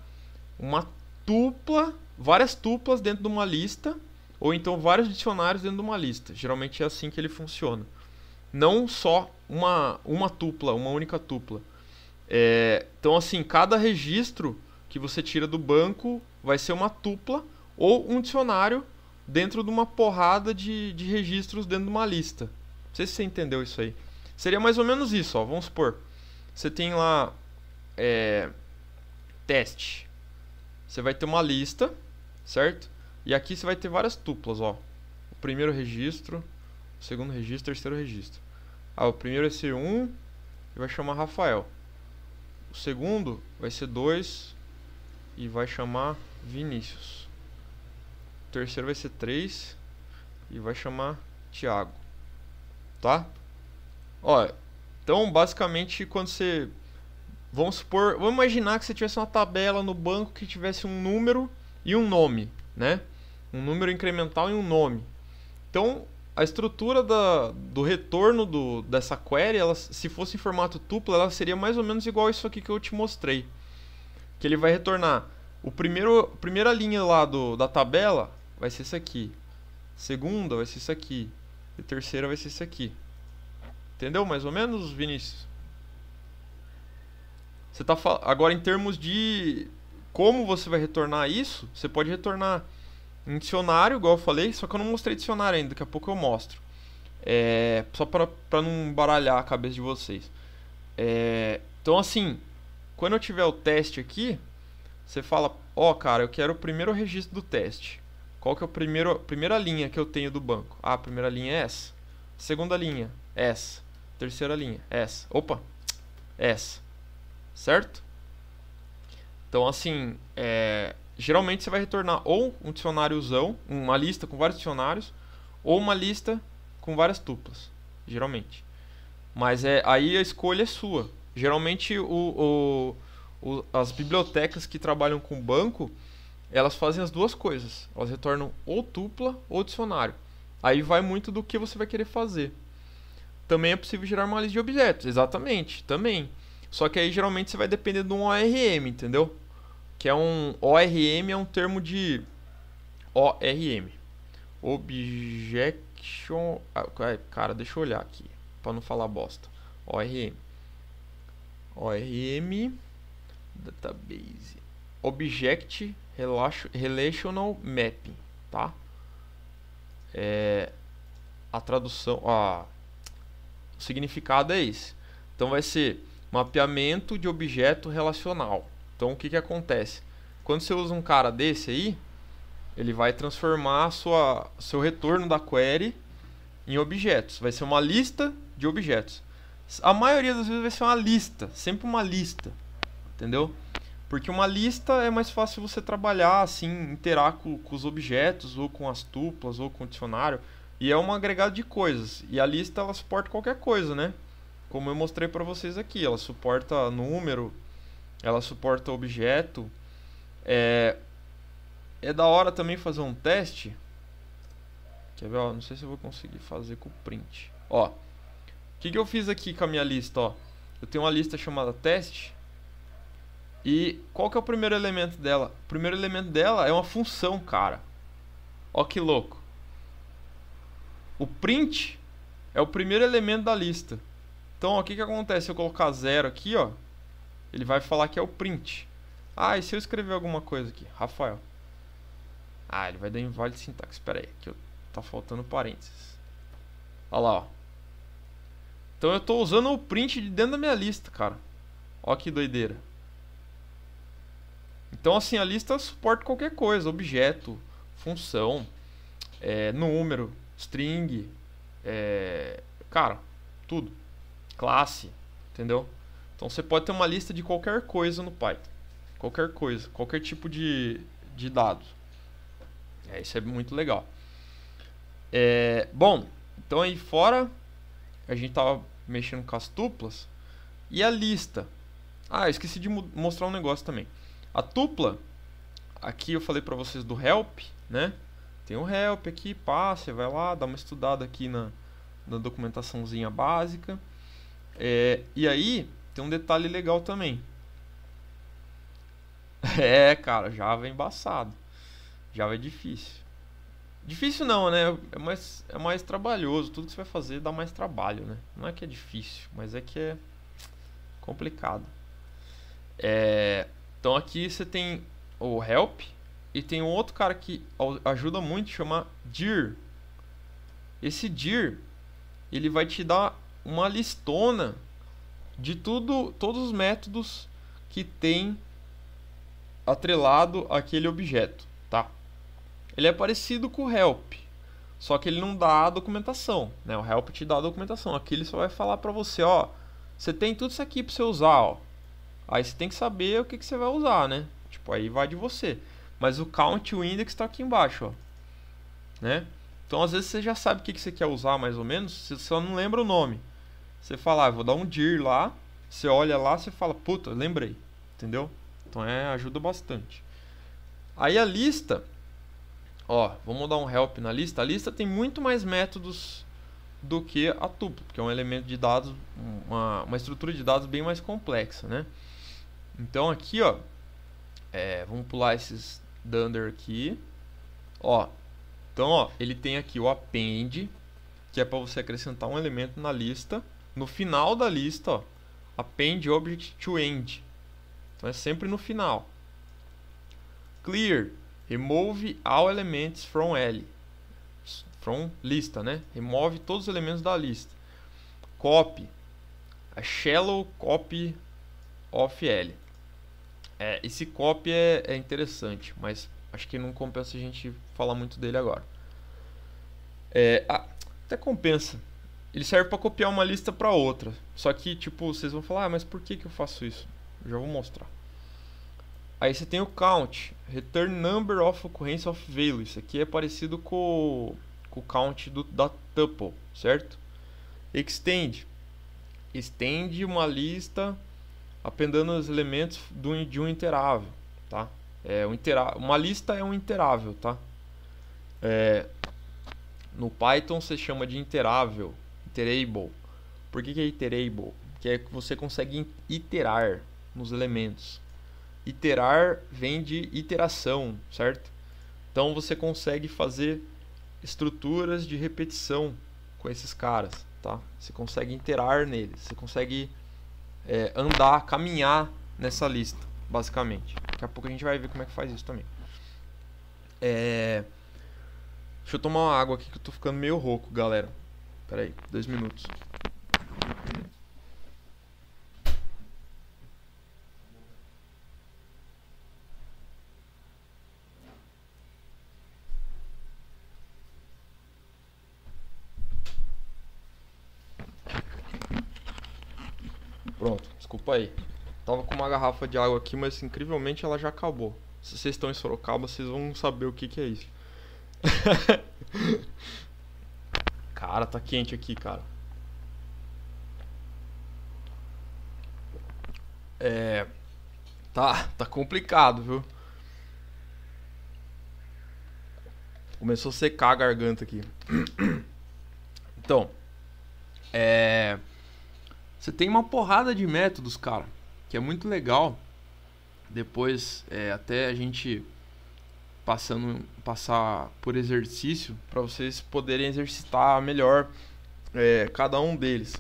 uma tupla, várias tuplas dentro de uma lista ou então vários dicionários dentro de uma lista. Geralmente é assim que ele funciona. Não só uma uma tupla, uma única tupla. É, então, assim, cada registro que você tira do banco vai ser uma tupla ou um dicionário dentro de uma porrada de, de registros dentro de uma lista. Não sei se você entendeu isso aí. Seria mais ou menos isso, ó. Vamos supor, você tem lá é, teste. Você vai ter uma lista, certo? E aqui você vai ter várias tuplas, ó. O primeiro registro, o segundo registro, o terceiro registro. Ah, o primeiro é ser 1 e vai chamar Rafael. O segundo vai ser 2 e vai chamar Vinícius. O terceiro vai ser 3 e vai chamar Tiago. Tá? Ó, então basicamente quando você vamos supor, vamos imaginar que você tivesse uma tabela no banco que tivesse um número e um nome, né? Um número incremental e um nome. Então, a estrutura da, do retorno do, dessa query, ela, se fosse em formato tupla, ela seria mais ou menos igual a isso aqui que eu te mostrei. Que ele vai retornar o primeiro, a primeira linha lá do, da tabela vai ser isso aqui. Segunda vai ser isso aqui. E terceira vai ser isso aqui. Entendeu mais ou menos, Vinícius? Você tá agora em termos de como você vai retornar isso, você pode retornar em dicionário, igual eu falei, só que eu não mostrei dicionário ainda, daqui a pouco eu mostro. É, só para não baralhar a cabeça de vocês. É, então, assim, quando eu tiver o teste aqui, você fala: Ó, oh, cara, eu quero o primeiro registro do teste. Qual que é a primeiro, primeira linha que eu tenho do banco? Ah, a primeira linha é essa. Segunda linha, essa. Terceira linha, essa. Opa, essa. Certo? Então, assim, é, geralmente você vai retornar ou um dicionáriozão, uma lista com vários dicionários, ou uma lista com várias tuplas, geralmente. Mas é aí a escolha é sua. Geralmente o, o, o, as bibliotecas que trabalham com banco, elas fazem as duas coisas. Elas retornam ou tupla ou dicionário. Aí vai muito do que você vai querer fazer. Também é possível gerar uma lista de objetos, exatamente, também. Só que aí geralmente você vai depender de um ORM, entendeu? que é um ORM, é um termo de ORM. Objection. Ah, cara, deixa eu olhar aqui, para não falar bosta. ORM. ORM Database. Object Relational Mapping, tá? É, a tradução, a, o significado é esse. Então vai ser mapeamento de objeto relacional. Então o que, que acontece? Quando você usa um cara desse aí, ele vai transformar sua, seu retorno da query em objetos. Vai ser uma lista de objetos. A maioria das vezes vai ser uma lista, sempre uma lista, entendeu? Porque uma lista é mais fácil você trabalhar, assim, interar com, com, os objetos, ou com as tuplas, ou com o dicionário. E é um agregado de coisas. E a lista, ela suporta qualquer coisa, né? Como eu mostrei para vocês aqui, ela suporta número, ela suporta objeto. É, é da hora também fazer um teste. Quer ver? Ó, não sei se eu vou conseguir fazer com o print. Ó, o que, que eu fiz aqui com a minha lista? Ó, eu tenho uma lista chamada teste. E qual que é o primeiro elemento dela? O primeiro elemento dela é uma função, cara. Ó que louco. O print é o primeiro elemento da lista. Então, o que, que acontece se eu colocar zero aqui, ó? ele vai falar que é o print. Ah, e se eu escrever alguma coisa aqui? Rafael. Ah, ele vai dar inválido de sintaxe. Espera aí, que eu, tá faltando parênteses. Olha lá, ó. Então eu estou usando o print de dentro da minha lista, cara. Ó que doideira. Então assim, a lista suporta qualquer coisa. Objeto, função, é, número, string, é, cara, tudo. Classe, entendeu? Então você pode ter uma lista de qualquer coisa no Python. Qualquer coisa, qualquer tipo de, de dado. É, isso é muito legal. É, bom, então aí fora a gente estava mexendo com as tuplas e a lista. Ah, eu esqueci de mostrar um negócio também. A tupla, aqui eu falei para vocês do help, né? Tem o um help aqui, passa, vai lá, dá uma estudada aqui na, na documentaçãozinha básica. É, e aí, tem um detalhe legal também. É, cara, Java é embaçado. Java é difícil. Difícil não, né? É mais, é mais trabalhoso. Tudo que você vai fazer dá mais trabalho, né? Não é que é difícil, mas é que é complicado. É, então aqui você tem o help e tem um outro cara que ajuda muito, chama dir. Esse dir, ele vai te dar uma listona de tudo, todos os métodos que tem atrelado aquele objeto, tá? Ele é parecido com o help, só que ele não dá a documentação, né? O help te dá a documentação, aqui ele só vai falar para você, ó, você tem tudo isso aqui para você usar, ó. Aí você tem que saber o que, que você vai usar, né? Tipo, aí vai de você. Mas o count e o index está aqui embaixo, ó. Né? Então, às vezes você já sabe o que, que você quer usar mais ou menos, você só não lembra o nome. Você fala, ah, vou dar um dir lá, você olha lá, você fala, puta, lembrei, entendeu? Então é, ajuda bastante. Aí a lista, ó, vamos dar um help na lista. A lista tem muito mais métodos do que a tupla, porque é um elemento de dados, uma, uma estrutura de dados bem mais complexa, né? Então aqui, ó, é, vamos pular esses dunder aqui, ó. Então, ó, ele tem aqui o append, que é para você acrescentar um elemento na lista no final da lista, ó, append object to end. Então é sempre no final. Clear, remove all elements from L. From lista, né? Remove todos os elementos da lista. Copy, a shallow copy of L. É, esse copy é, é interessante, mas acho que não compensa a gente falar muito dele agora. É, ah, até compensa ele serve para copiar uma lista para outra. Só que, tipo, vocês vão falar, ah, mas por que, que eu faço isso? Já vou mostrar. Aí você tem o count, return number of occurrence of value. Isso aqui é parecido com, com o count do, da tuple, certo? Extend, estende uma lista apendando os elementos de um interável, tá? É, um intera uma lista é um interável, tá? É, no Python você chama de interável iterable. Por que, que é iterable? Que é que você consegue iterar nos elementos. Iterar vem de iteração, certo? Então você consegue fazer estruturas de repetição com esses caras, tá? Você consegue iterar neles, você consegue é, andar, caminhar nessa lista, basicamente. Daqui a pouco a gente vai ver como é que faz isso também. É... Deixa eu tomar uma água aqui que eu tô ficando meio rouco, galera. Espera aí, dois minutos. Pronto, desculpa aí. Tava com uma garrafa de água aqui, mas incrivelmente ela já acabou. Se vocês estão em Sorocaba, vocês vão saber o que, que é isso. Cara, tá quente aqui, cara. É. Tá, tá complicado, viu? Começou a secar a garganta aqui. Então, é. Você tem uma porrada de métodos, cara, que é muito legal. Depois, é, até a gente passando passar por exercício para vocês poderem exercitar melhor é, cada um deles.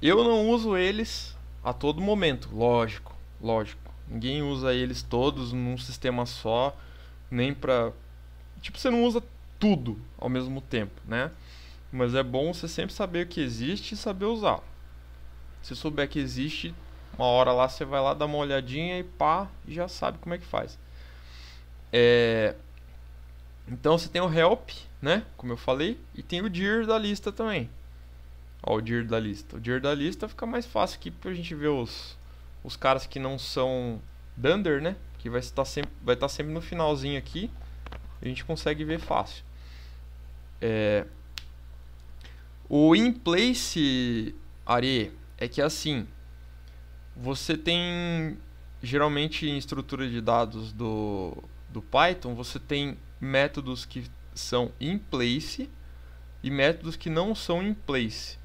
Eu não uso eles a todo momento, lógico, lógico. Ninguém usa eles todos num sistema só, nem para tipo você não usa tudo ao mesmo tempo, né? Mas é bom você sempre saber o que existe e saber usar. Se souber que existe, uma hora lá você vai lá dar uma olhadinha e pá, já sabe como é que faz. É... Então você tem o help, né? Como eu falei, e tem o dir da lista também. Ó, o dir da lista. O dir da lista fica mais fácil aqui pra gente ver os, os caras que não são dunder, né? Que vai estar sempre, vai estar sempre no finalzinho aqui. A gente consegue ver fácil. É... O in place, Are, é que é assim, você tem geralmente em estrutura de dados do do Python, você tem métodos que são in place e métodos que não são in place.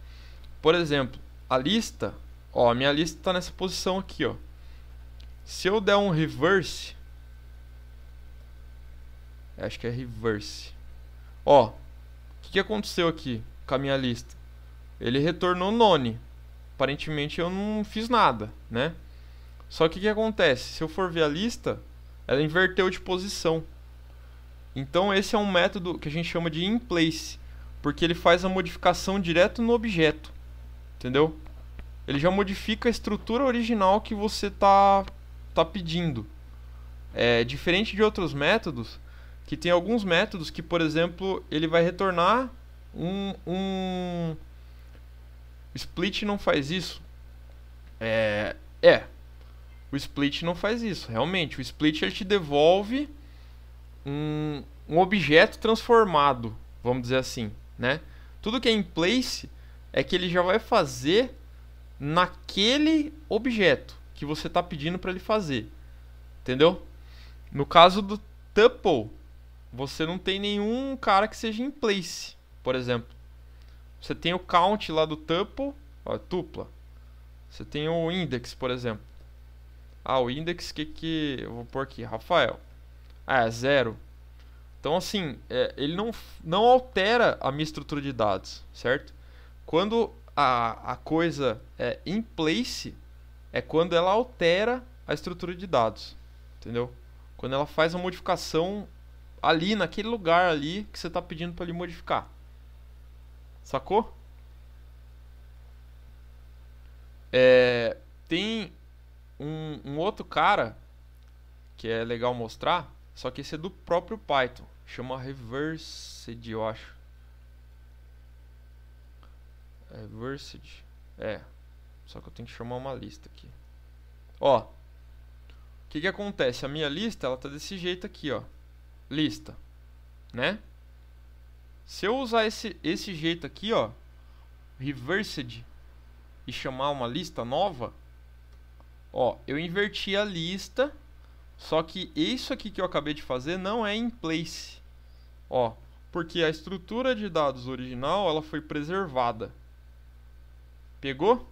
Por exemplo, a lista, ó, a minha lista está nessa posição aqui, ó. Se eu der um reverse, acho que é reverse. Ó, o que, que aconteceu aqui com a minha lista? Ele retornou none. Aparentemente eu não fiz nada, né? Só que o que acontece? Se eu for ver a lista, ela inverteu de posição. Então esse é um método que a gente chama de in place, porque ele faz a modificação direto no objeto, entendeu? Ele já modifica a estrutura original que você tá tá pedindo. É diferente de outros métodos, que tem alguns métodos que, por exemplo, ele vai retornar um, um... split não faz isso. É, é, o split não faz isso, realmente. O split ele te devolve um, um objeto transformado, vamos dizer assim, né? Tudo que é in place é que ele já vai fazer naquele objeto que você está pedindo para ele fazer, entendeu? No caso do tuple, você não tem nenhum cara que seja in place, por exemplo. Você tem o count lá do tuple, ó, tupla. Você tem o index, por exemplo. Ah, o index que que... Eu vou pôr aqui, Rafael. Ah, é zero. Então, assim, é, ele não, não altera a minha estrutura de dados, certo? Quando a, a coisa é in place, é quando ela altera a estrutura de dados, entendeu? Quando ela faz uma modificação ali, naquele lugar ali que você está pedindo para ele modificar. Sacou? É, tem um, um outro cara que é legal mostrar, só que esse é do próprio Python, chama Reversed, eu acho. Reversed, é. Só que eu tenho que chamar uma lista aqui. Ó, o que que acontece? A minha lista, ela tá desse jeito aqui, ó. Lista, né? Se eu usar esse, esse jeito aqui, ó, reversed, e chamar uma lista nova, Ó, eu inverti a lista, só que isso aqui que eu acabei de fazer não é in place. Ó, porque a estrutura de dados original, ela foi preservada. Pegou?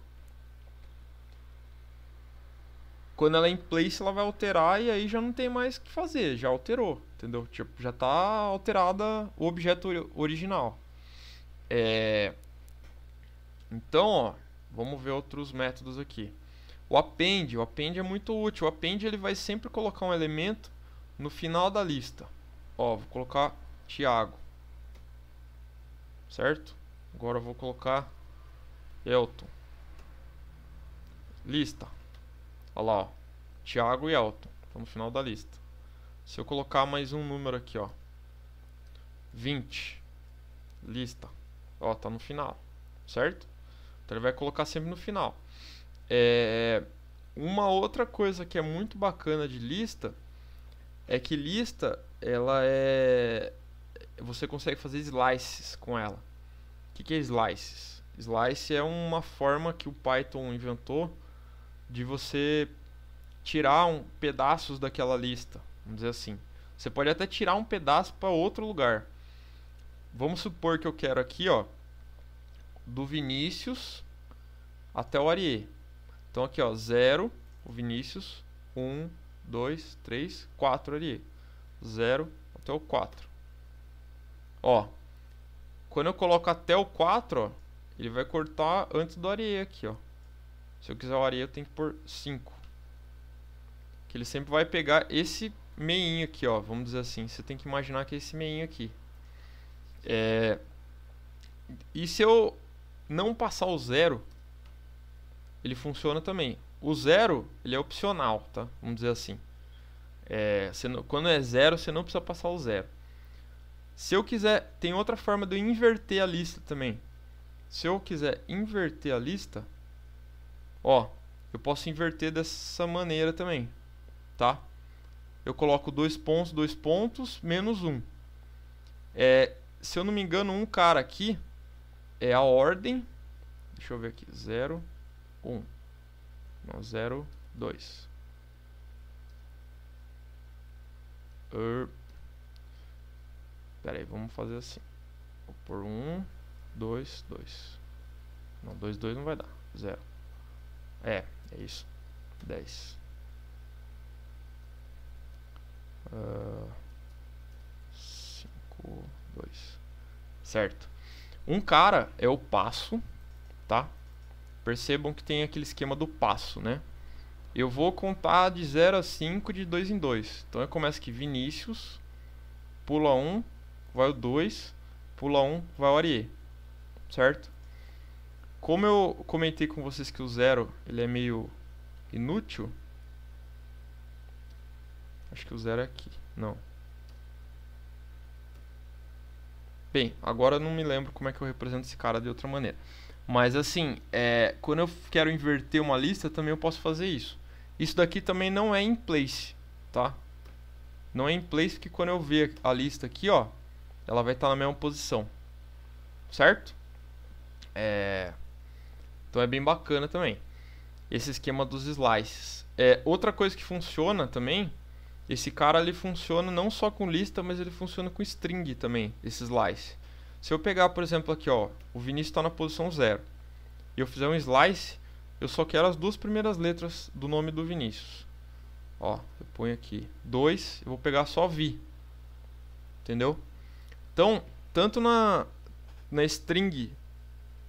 Quando ela é in place, ela vai alterar e aí já não tem mais o que fazer, já alterou, entendeu? Tipo, já está alterada o objeto original. É... Então, ó, vamos ver outros métodos aqui o append. O append é muito útil. O append ele vai sempre colocar um elemento no final da lista. Ó, vou colocar Tiago. Certo? Agora eu vou colocar Elton. Lista. Olha lá, ó. Tiago e Elton. Estão no final da lista. Se eu colocar mais um número aqui, ó. 20. Lista. Ó, tá no final. Certo? Então ele vai colocar sempre no final. É, uma outra coisa que é muito bacana de lista é que lista ela é você consegue fazer slices com ela. O que, que é slices? Slice é uma forma que o Python inventou de você tirar um, pedaços daquela lista, vamos dizer assim. Você pode até tirar um pedaço para outro lugar. Vamos supor que eu quero aqui, ó, do Vinícius até o Ariê. Então aqui, ó, 0, o Vinícius, 1, 2, 3, 4 ali. 0 até o 4. Ó, quando eu coloco até o 4, ó, ele vai cortar antes do areia aqui, ó. Se eu quiser o areia, eu tenho que pôr 5. Que ele sempre vai pegar esse meinho aqui, ó. Vamos dizer assim, você tem que imaginar que é esse meinho aqui. É... E se eu não passar o zero ele funciona também. O zero, ele é opcional, tá? Vamos dizer assim. É, não, quando é zero, você não precisa passar o zero. Se eu quiser, tem outra forma de eu inverter a lista também. Se eu quiser inverter a lista, ó, eu posso inverter dessa maneira também, tá? Eu coloco dois pontos, dois pontos, menos um. É, se eu não me engano, um cara aqui é a ordem. Deixa eu ver aqui, zero, 1. Não, 0, 2. Er, pera aí, vamos fazer assim. Vou pôr 1, 2, 2. Não, 2, 2 não vai dar. 0. É, é isso. 10. Uh, 5, 2. Certo. Um cara é o passo, tá? Percebam que tem aquele esquema do passo, né? Eu vou contar de 0 a 5 de 2 em 2. Então eu começo aqui Vinícius, pula 1, um, vai o 2, pula 1, um, vai o Arie. Certo? Como eu comentei com vocês que o 0 ele é meio inútil, acho que o 0 é aqui. Não. Bem, agora eu não me lembro como é que eu represento esse cara de outra maneira. Mas assim, é, quando eu quero inverter uma lista, também eu posso fazer isso. Isso daqui também não é in place, tá? Não é in place porque quando eu ver a lista aqui, ó, ela vai estar tá na mesma posição. Certo? É... Então é bem bacana também. Esse esquema dos slices. É, outra coisa que funciona também, esse cara ele funciona não só com lista, mas ele funciona com string também, esse slice. Se eu pegar, por exemplo, aqui, ó, o Vinícius está na posição 0, e eu fizer um slice, eu só quero as duas primeiras letras do nome do Vinícius. Ó, eu ponho aqui 2, eu vou pegar só Vi. Entendeu? Então, tanto na, na string,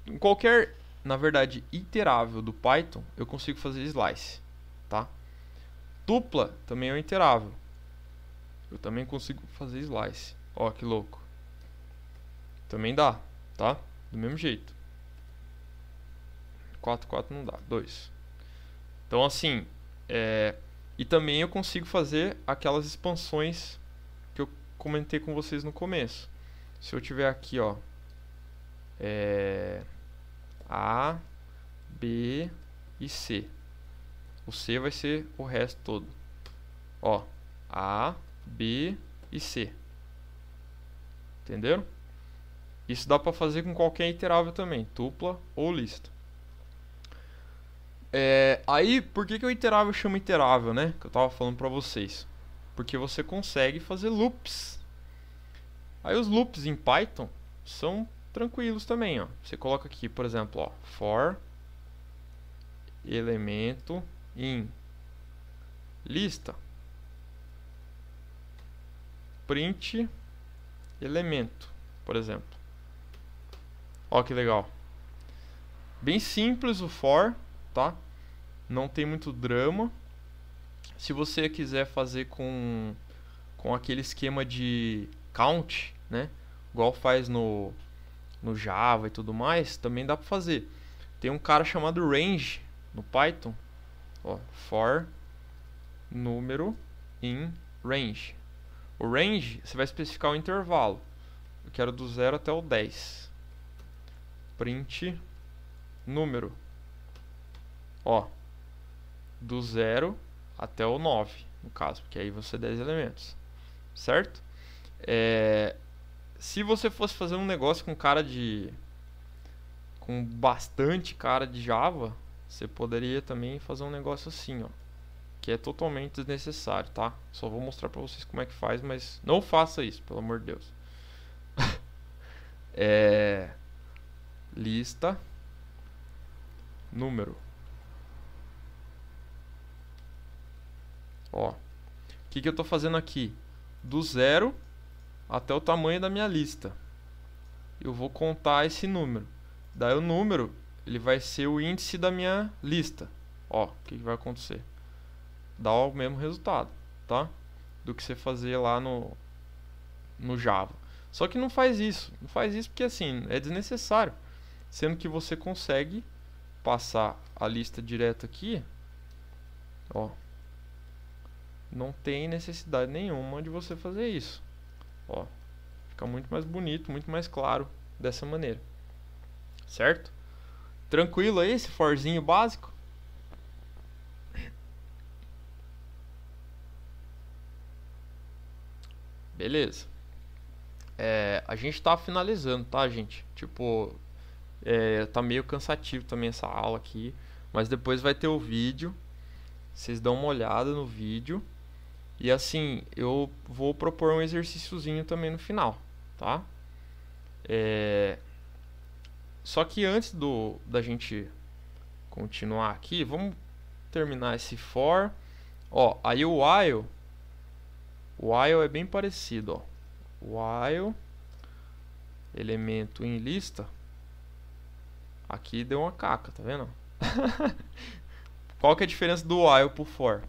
em qualquer, na verdade, iterável do Python, eu consigo fazer slice, tá? Tupla também é um iterável. Eu também consigo fazer slice. Ó, que louco. Também dá, tá? Do mesmo jeito. 4, 4 não dá. 2. Então, assim. É... E também eu consigo fazer aquelas expansões que eu comentei com vocês no começo. Se eu tiver aqui, ó. É... A, B e C. O C vai ser o resto todo. Ó. A, B e C. Entenderam? Isso dá para fazer com qualquer iterável também, tupla ou lista. É, aí, por que, que o iterável chama iterável, né? Que eu tava falando para vocês. Porque você consegue fazer loops. Aí os loops em Python são tranquilos também, ó. Você coloca aqui, por exemplo, ó, for elemento in lista print elemento, por exemplo. Ó que legal. Bem simples o for, tá? Não tem muito drama. Se você quiser fazer com, com aquele esquema de count, né? Igual faz no, no Java e tudo mais, também dá para fazer. Tem um cara chamado range no Python. Ó, for número in range. O range, você vai especificar o intervalo. Eu quero do 0 até o 10 print número. Ó, do 0 até o 9, no caso, porque aí você 10 é elementos, certo? É, se você fosse fazer um negócio com cara de com bastante cara de Java, você poderia também fazer um negócio assim, ó, que é totalmente desnecessário, tá? Só vou mostrar para vocês como é que faz, mas não faça isso, pelo amor de Deus. é lista número. Ó, o que, que eu estou fazendo aqui? Do zero até o tamanho da minha lista. Eu vou contar esse número. Daí o número, ele vai ser o índice da minha lista. Ó, o que, que vai acontecer? Dá o mesmo resultado, tá? Do que você fazer lá no, no Java. Só que não faz isso. Não faz isso porque assim, é desnecessário sendo que você consegue passar a lista direto aqui, ó, não tem necessidade nenhuma de você fazer isso, ó, fica muito mais bonito, muito mais claro dessa maneira, certo? Tranquilo aí esse forzinho básico? Beleza. É, a gente está finalizando, tá, gente? Tipo, é, tá meio cansativo também essa aula aqui. Mas depois vai ter o vídeo. Vocês dão uma olhada no vídeo. E assim, eu vou propor um exercíciozinho também no final, tá? É... Só que antes do da gente continuar aqui, vamos terminar esse for. Ó, aí o while, while é bem parecido, ó. While elemento em lista Aqui deu uma caca, tá vendo? Qual que é a diferença do while pro for?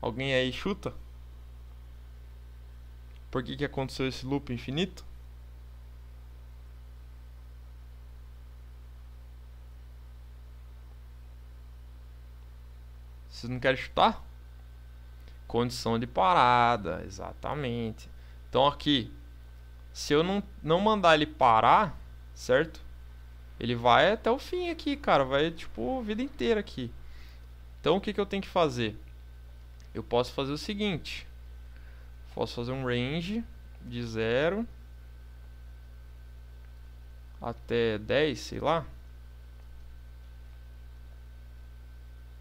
Alguém aí chuta? Por que, que aconteceu esse loop infinito? Vocês não querem chutar? Condição de parada, exatamente. Então aqui, se eu não, não mandar ele parar, certo? Ele vai até o fim aqui, cara. Vai, tipo, a vida inteira aqui. Então, o que, que eu tenho que fazer? Eu posso fazer o seguinte. Posso fazer um range de 0 até 10, sei lá.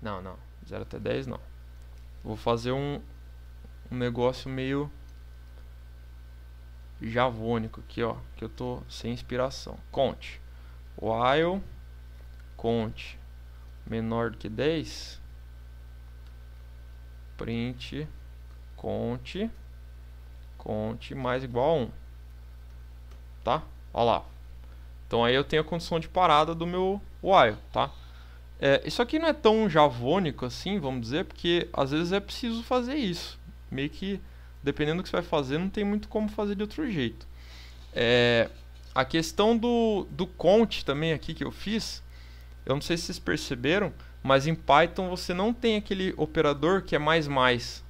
Não, não. 0 até 10 não. Vou fazer um, um negócio meio javônico aqui, ó. Que eu tô sem inspiração. Conte while count menor do que 10, print count count mais igual a 1. Tá? Olha lá. Então aí eu tenho a condição de parada do meu while, tá? É, isso aqui não é tão javônico assim, vamos dizer, porque às vezes é preciso fazer isso. Meio que, dependendo do que você vai fazer, não tem muito como fazer de outro jeito. É, a questão do, do count também aqui que eu fiz, eu não sei se vocês perceberam, mas em Python você não tem aquele operador que é mais mais.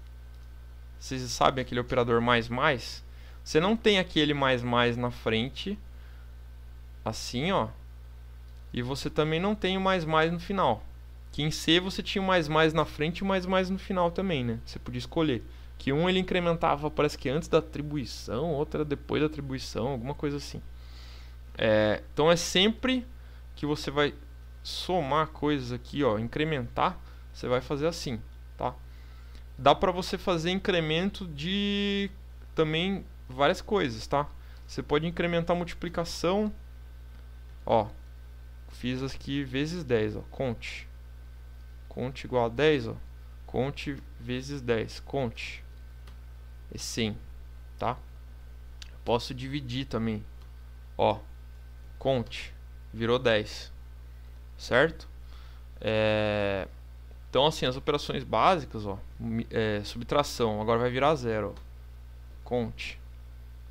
Vocês sabem aquele operador mais mais? Você não tem aquele mais mais na frente, assim ó, e você também não tem o mais mais no final. Que em C você tinha o mais mais na frente e o mais mais no final também, né? Você podia escolher. Que um ele incrementava, parece que antes da atribuição, era depois da atribuição, alguma coisa assim. É, então é sempre que você vai somar coisas aqui, ó, incrementar, você vai fazer assim, tá? Dá para você fazer incremento de também várias coisas, tá? Você pode incrementar a multiplicação, ó, fiz aqui vezes 10, ó, conte. Conte igual a 10, ó. Conte vezes 10, conte. É 100, tá? Posso dividir também, ó. Conte virou 10, certo? É, então, assim, as operações básicas, ó, é, subtração, agora vai virar zero. Conte.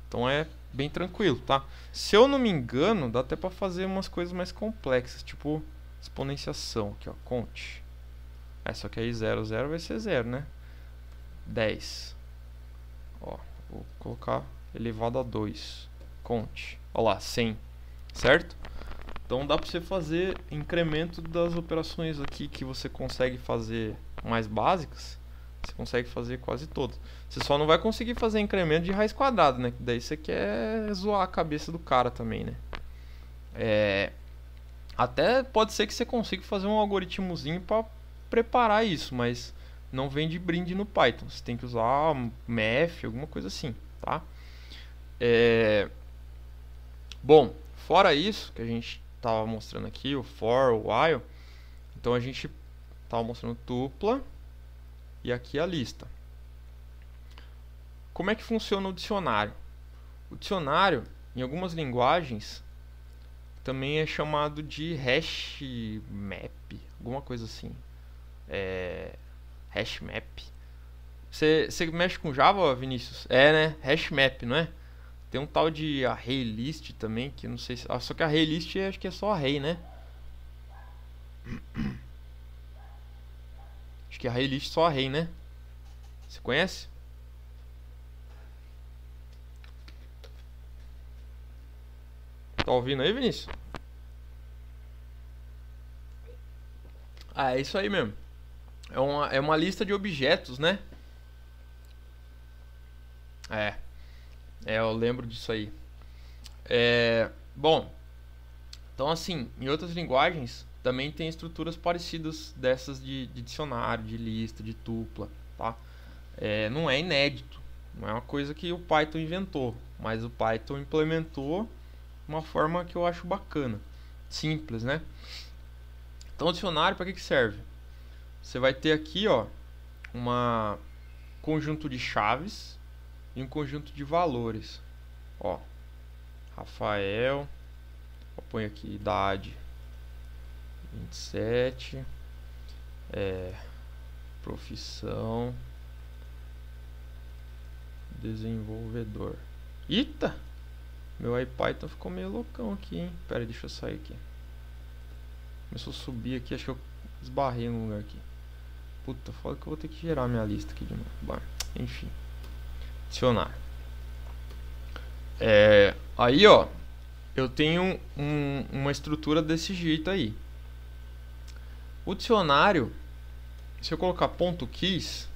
Então é bem tranquilo, tá? Se eu não me engano, dá até para fazer umas coisas mais complexas, tipo exponenciação, aqui ó, conte. É, só que aí 0, 0 vai ser 0, né? 10. Ó, vou colocar elevado a 2. Conte. Olha lá, 100 certo? Então dá para você fazer incremento das operações aqui que você consegue fazer mais básicas, você consegue fazer quase todas. Você só não vai conseguir fazer incremento de raiz quadrada, né? daí você quer zoar a cabeça do cara também, né? É... Até pode ser que você consiga fazer um algoritmozinho para preparar isso, mas não vem de brinde no Python. Você tem que usar math, alguma coisa assim, tá? É... Bom, fora isso que a gente estava mostrando aqui, o for, o while, então a gente estava mostrando tupla e aqui a lista. Como é que funciona o dicionário? O dicionário, em algumas linguagens, também é chamado de hash map, alguma coisa assim. É, hash map. Você mexe com Java, Vinícius? É, né? Hash map, não é? Tem um tal de rei list também, que não sei se... Ah, só que a rei list acho que é só array, né? Acho que a rei list só array, né? Você conhece? Tá ouvindo aí, Vinícius? Ah, é isso aí mesmo. É uma, é uma lista de objetos, né? É. É, eu lembro disso aí. É, bom, então assim, em outras linguagens também tem estruturas parecidas dessas de, de dicionário, de lista, de tupla, tá? É, não é inédito, não é uma coisa que o Python inventou, mas o Python implementou uma forma que eu acho bacana, simples, né? Então, o dicionário para que, que serve? Você vai ter aqui, ó, uma conjunto de chaves em um conjunto de valores. Ó, Rafael, eu aqui idade 27, é, profissão desenvolvedor. Eita! Meu iPython ficou meio loucão aqui, hein? Pera, deixa eu sair aqui. Começou a subir aqui, acho que eu esbarrei no lugar aqui. Puta, foda que eu vou ter que gerar minha lista aqui de novo. Bah, enfim adicionar. É, aí, ó, eu tenho um, uma estrutura desse jeito aí. O dicionário, se eu colocar ponto keys,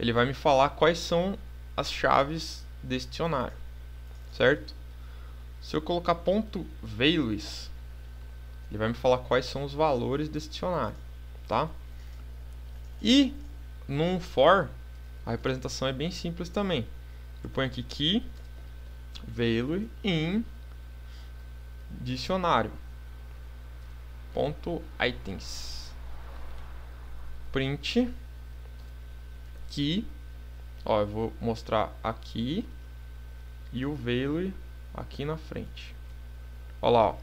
ele vai me falar quais são as chaves desse dicionário, certo? Se eu colocar ponto values, ele vai me falar quais são os valores desse dicionário, tá? E num for a representação é bem simples também. Eu ponho aqui que value in dicionário ponto items print que ó eu vou mostrar aqui e o value aqui na frente ó lá ó.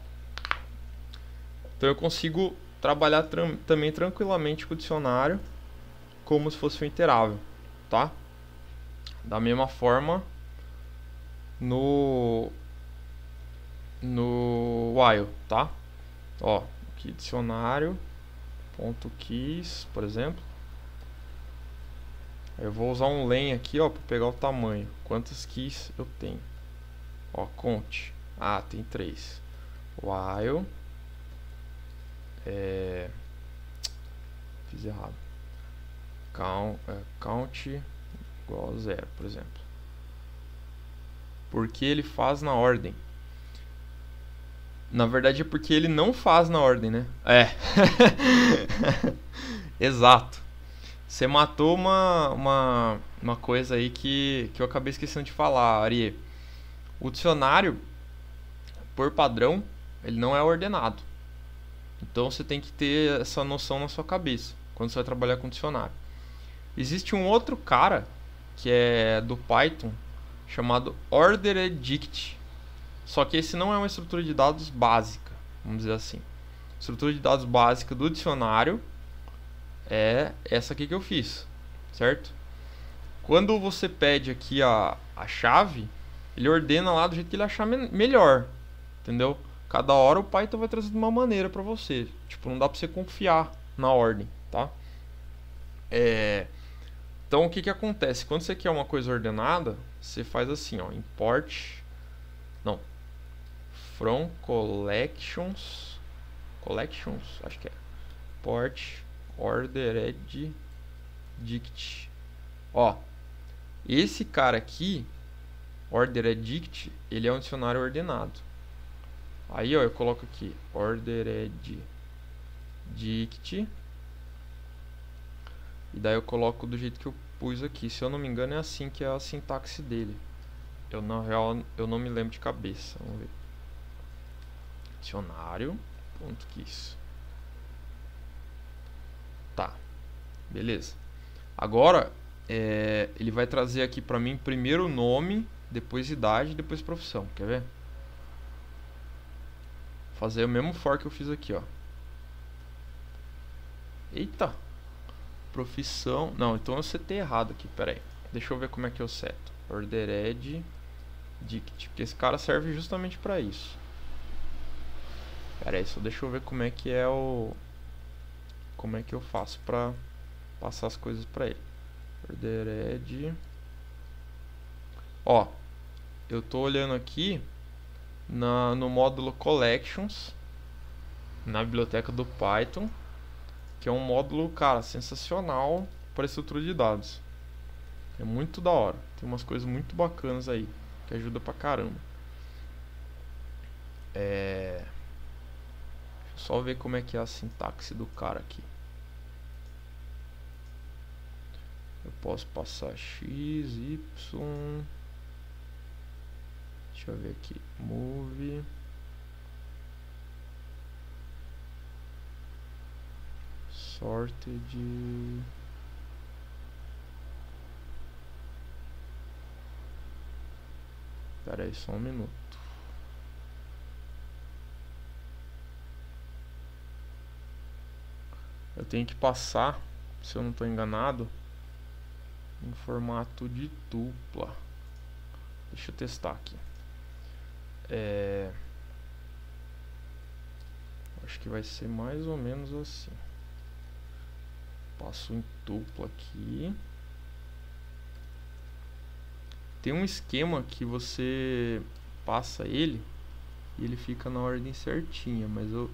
então eu consigo trabalhar também tranquilamente com o dicionário como se fosse um interável tá? Da mesma forma no no while, tá? Ó, aqui dicionário ponto keys, por exemplo. Eu vou usar um len aqui, ó, para pegar o tamanho. Quantas keys eu tenho? Ó, conte. Ah, tem três. While é... fiz errado count, é, count igual a zero, por exemplo. Porque ele faz na ordem. Na verdade é porque ele não faz na ordem, né? É. Exato. Você matou uma, uma, uma coisa aí que, que eu acabei esquecendo de falar, Ari. O dicionário, por padrão, ele não é ordenado. Então você tem que ter essa noção na sua cabeça quando você vai trabalhar com dicionário. Existe um outro cara que é do Python chamado OrderEdict. Só que esse não é uma estrutura de dados básica, vamos dizer assim. estrutura de dados básica do dicionário é essa aqui que eu fiz, certo? Quando você pede aqui a, a chave, ele ordena lá do jeito que ele achar me melhor, entendeu? Cada hora o Python vai trazer de uma maneira para você. Tipo, não dá para você confiar na ordem, tá? É... Então o que, que acontece? Quando você quer uma coisa ordenada, você faz assim, ó, import não. From collections collections, acho que é. Port ordered dict. Ó, esse cara aqui, ordered dict, ele é um dicionário ordenado. Aí, ó, eu coloco aqui ordered dict e daí eu coloco do jeito que eu pus aqui. Se eu não me engano, é assim que é a sintaxe dele. Eu, na real, eu não me lembro de cabeça. Vamos ver. Dicionário. Ponto que isso. Tá. Beleza. Agora, é, ele vai trazer aqui para mim primeiro o nome, depois idade, depois profissão. Quer ver? Fazer o mesmo for que eu fiz aqui, ó. Eita! Profissão. Não, então eu setei errado aqui, peraí. Deixa eu ver como é que eu seto. Ordered Dict. Porque esse cara serve justamente para isso. Pera aí, só deixa eu ver como é que é o. Como é que eu faço pra passar as coisas pra ele. Ordered. Ó, eu tô olhando aqui na, no módulo Collections, na biblioteca do Python que é um módulo, cara, sensacional para estrutura de dados. É muito da hora. Tem umas coisas muito bacanas aí que ajuda pra caramba. É... Deixa eu só ver como é que é a sintaxe do cara aqui. Eu posso passar x, y. Deixa eu ver aqui. Move. sorte de Espera aí só um minuto. Eu tenho que passar, se eu não estou enganado, em formato de dupla. Deixa eu testar aqui. É... Acho que vai ser mais ou menos assim passo em tupla aqui. Tem um esquema que você passa ele e ele fica na ordem certinha, mas eu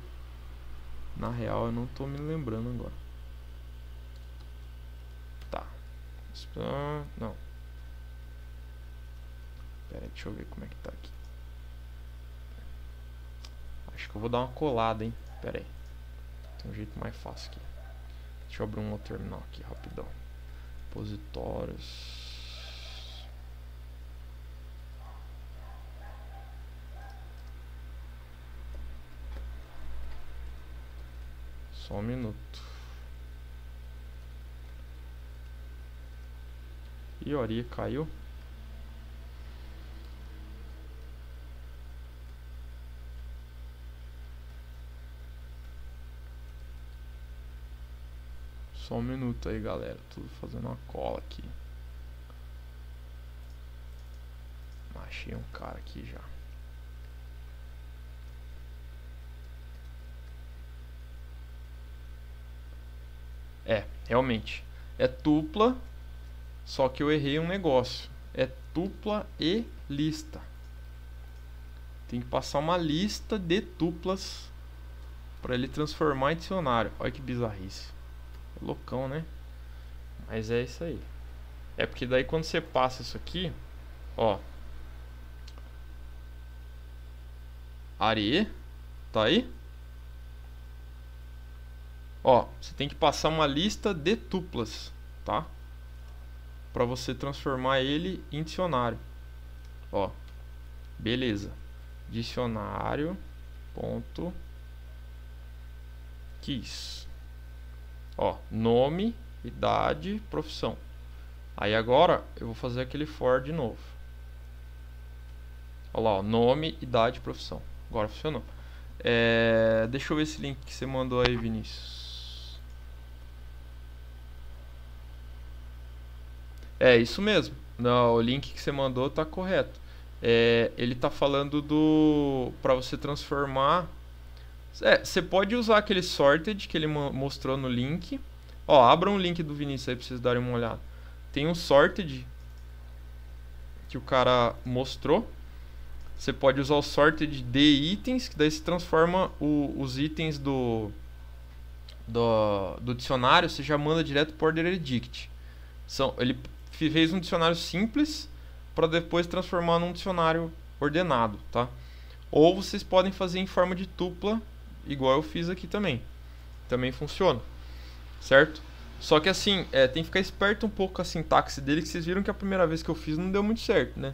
na real eu não tô me lembrando agora. Tá. Não. Pera aí, deixa eu ver como é que tá aqui. Acho que eu vou dar uma colada, hein. Pera aí. Tem um jeito mais fácil aqui. Deixa eu abrir um outro terminal aqui rapidão. Repositórios. Só um minuto. E Ori caiu. Só um minuto aí, galera. Tô fazendo uma cola aqui. Achei um cara aqui já. É, realmente. É tupla, só que eu errei um negócio. É tupla e lista. Tem que passar uma lista de tuplas para ele transformar em dicionário. Olha que bizarrice. Loucão, né? Mas é isso aí. É porque daí quando você passa isso aqui, ó. Areia. Tá aí? Ó, você tem que passar uma lista de tuplas, tá? Para você transformar ele em dicionário. Ó. Beleza. Dicionário ponto quis. Ó, nome, idade, profissão. Aí agora eu vou fazer aquele for de novo. Olha lá, ó, nome, idade, profissão. Agora funcionou. É, deixa eu ver esse link que você mandou aí, Vinícius. É isso mesmo. Não, o link que você mandou está correto. É, ele está falando do para você transformar é, você pode usar aquele sorted que ele mostrou no link. Ó, abra o link do Vinícius aí pra vocês darem uma olhada. Tem um sorted que o cara mostrou. Você pode usar o sorted de itens, que daí se transforma o, os itens do, do, do, dicionário, você já manda direto para o order edict. São, ele fez um dicionário simples para depois transformar num dicionário ordenado, tá? Ou vocês podem fazer em forma de tupla igual eu fiz aqui também. Também funciona, certo? Só que assim, é, tem que ficar esperto um pouco com a sintaxe dele, que vocês viram que a primeira vez que eu fiz não deu muito certo, né?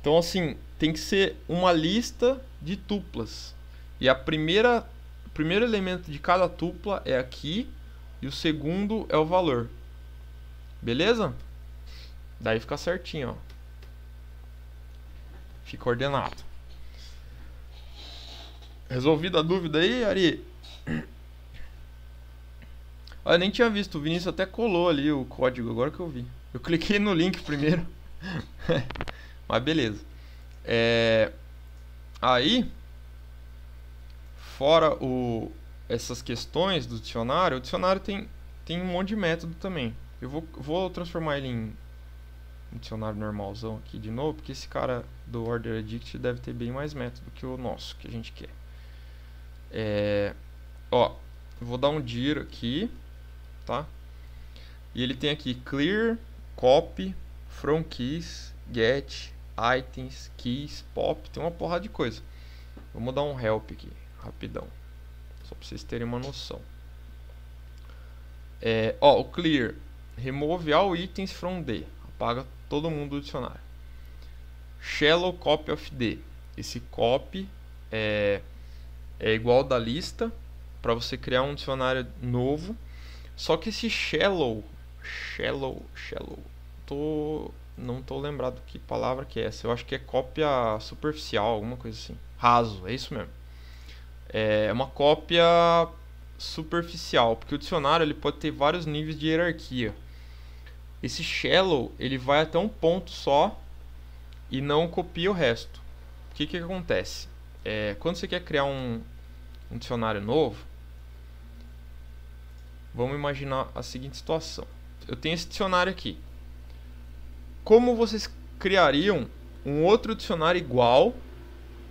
Então assim, tem que ser uma lista de tuplas. E a primeira, o primeiro elemento de cada tupla é aqui, e o segundo é o valor. Beleza? Daí fica certinho, ó. Fica ordenado. Resolvida a dúvida aí, Ari? Olha, eu nem tinha visto. O Vinícius até colou ali o código, agora que eu vi. Eu cliquei no link primeiro. Mas beleza. É... Aí, fora o... essas questões do dicionário, o dicionário tem, tem um monte de método também. Eu vou, vou transformar ele em um dicionário normalzão aqui de novo, porque esse cara do Order Addict deve ter bem mais método que o nosso, que a gente quer. É, ó, vou dar um dir aqui, tá? E ele tem aqui clear, copy, from keys, get, items, keys, pop, tem uma porrada de coisa. Vamos dar um help aqui, rapidão. Só para vocês terem uma noção. É, ó, o clear, remove all items from D. Apaga todo mundo do dicionário. Shallow copy of D. Esse copy é é igual da lista para você criar um dicionário novo. Só que esse shallow, shallow, shallow, tô não tô lembrado que palavra que é essa. Eu acho que é cópia superficial, alguma coisa assim. Raso, é isso mesmo. É uma cópia superficial, porque o dicionário ele pode ter vários níveis de hierarquia. Esse shallow ele vai até um ponto só e não copia o resto. O que que acontece? é, quando você quer criar um, um dicionário novo, vamos imaginar a seguinte situação. Eu tenho esse dicionário aqui. Como vocês criariam um outro dicionário igual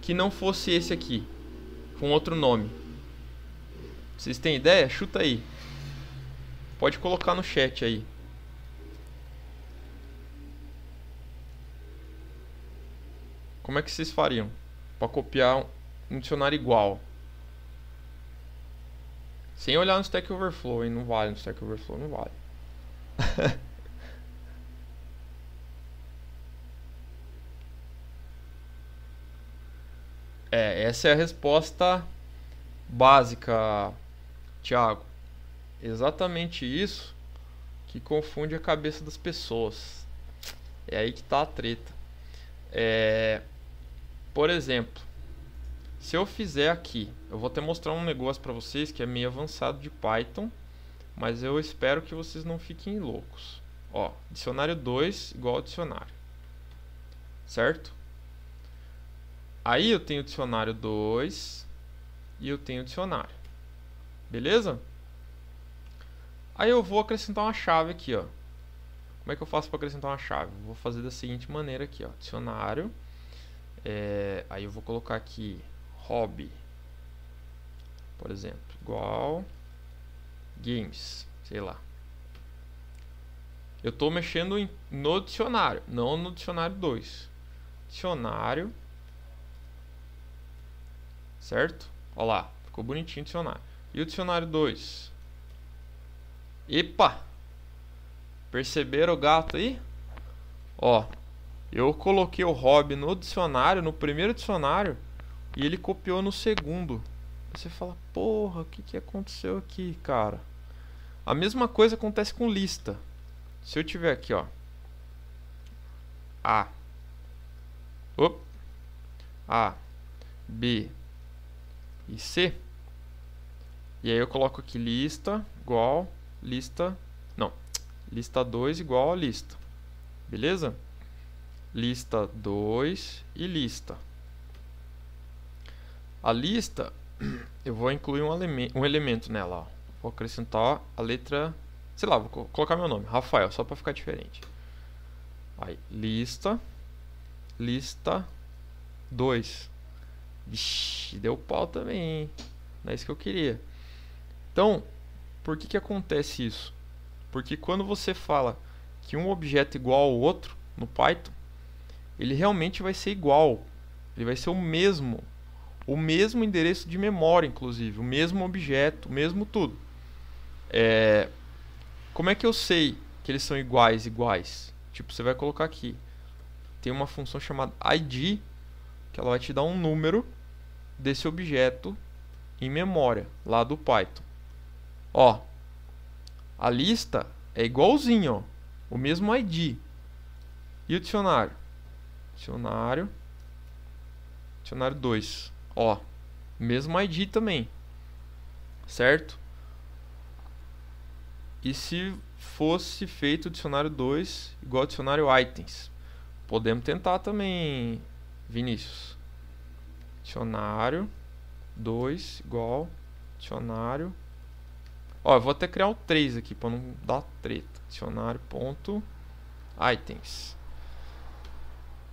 que não fosse esse aqui, com outro nome? Vocês têm ideia? Chuta aí. Pode colocar no chat aí. Como é que vocês fariam? para copiar um dicionário igual. Sem olhar no Stack Overflow, hein? Não vale no Stack Overflow, não vale. é, essa é a resposta básica, Thiago. Exatamente isso que confunde a cabeça das pessoas. É aí que tá a treta. É, por exemplo, se eu fizer aqui, eu vou até mostrar um negócio para vocês que é meio avançado de Python, mas eu espero que vocês não fiquem loucos. Ó, dicionário 2 igual dicionário. Certo? Aí eu tenho o dicionário 2 e eu tenho o dicionário. Beleza? Aí eu vou acrescentar uma chave aqui, ó. Como é que eu faço para acrescentar uma chave? Vou fazer da seguinte maneira aqui, ó. Dicionário é, aí eu vou colocar aqui hobby, por exemplo, igual games, sei lá. Eu estou mexendo em, no dicionário, não no dicionário 2. Dicionário. Certo? Olha lá, ficou bonitinho o dicionário. E o dicionário 2? Epa! Perceberam o gato aí? Ó, eu coloquei o hobby no dicionário, no primeiro dicionário, e ele copiou no segundo. Você fala, porra, o que, que aconteceu aqui, cara? A mesma coisa acontece com lista. Se eu tiver aqui, ó. A. Op. A. B. E C. E aí eu coloco aqui lista igual lista. Não. Lista 2 igual a lista. Beleza? lista 2 e lista. A lista, eu vou incluir um, um elemento nela. Ó. Vou acrescentar a letra, sei lá, vou colocar meu nome, Rafael, só para ficar diferente. Aí, lista, lista 2. Vixe, deu pau também, hein? Não é isso que eu queria. Então, por que, que acontece isso? Porque quando você fala que um objeto é igual ao outro no Python, ele realmente vai ser igual. Ele vai ser o mesmo. O mesmo endereço de memória, inclusive. O mesmo objeto, o mesmo tudo. É... Como é que eu sei que eles são iguais, iguais? Tipo, você vai colocar aqui. Tem uma função chamada ID, que ela vai te dar um número desse objeto em memória, lá do Python. Ó, a lista é igualzinho, ó, o mesmo ID. E o dicionário? Dicionário. Dicionário 2. Ó, mesmo ID também. Certo? E se fosse feito o dicionário 2 igual ao dicionário items? Podemos tentar também, Vinícius. Dicionário 2 igual dicionário. Ó, eu vou até criar o 3 aqui para não dar treta. Dicionário ponto items.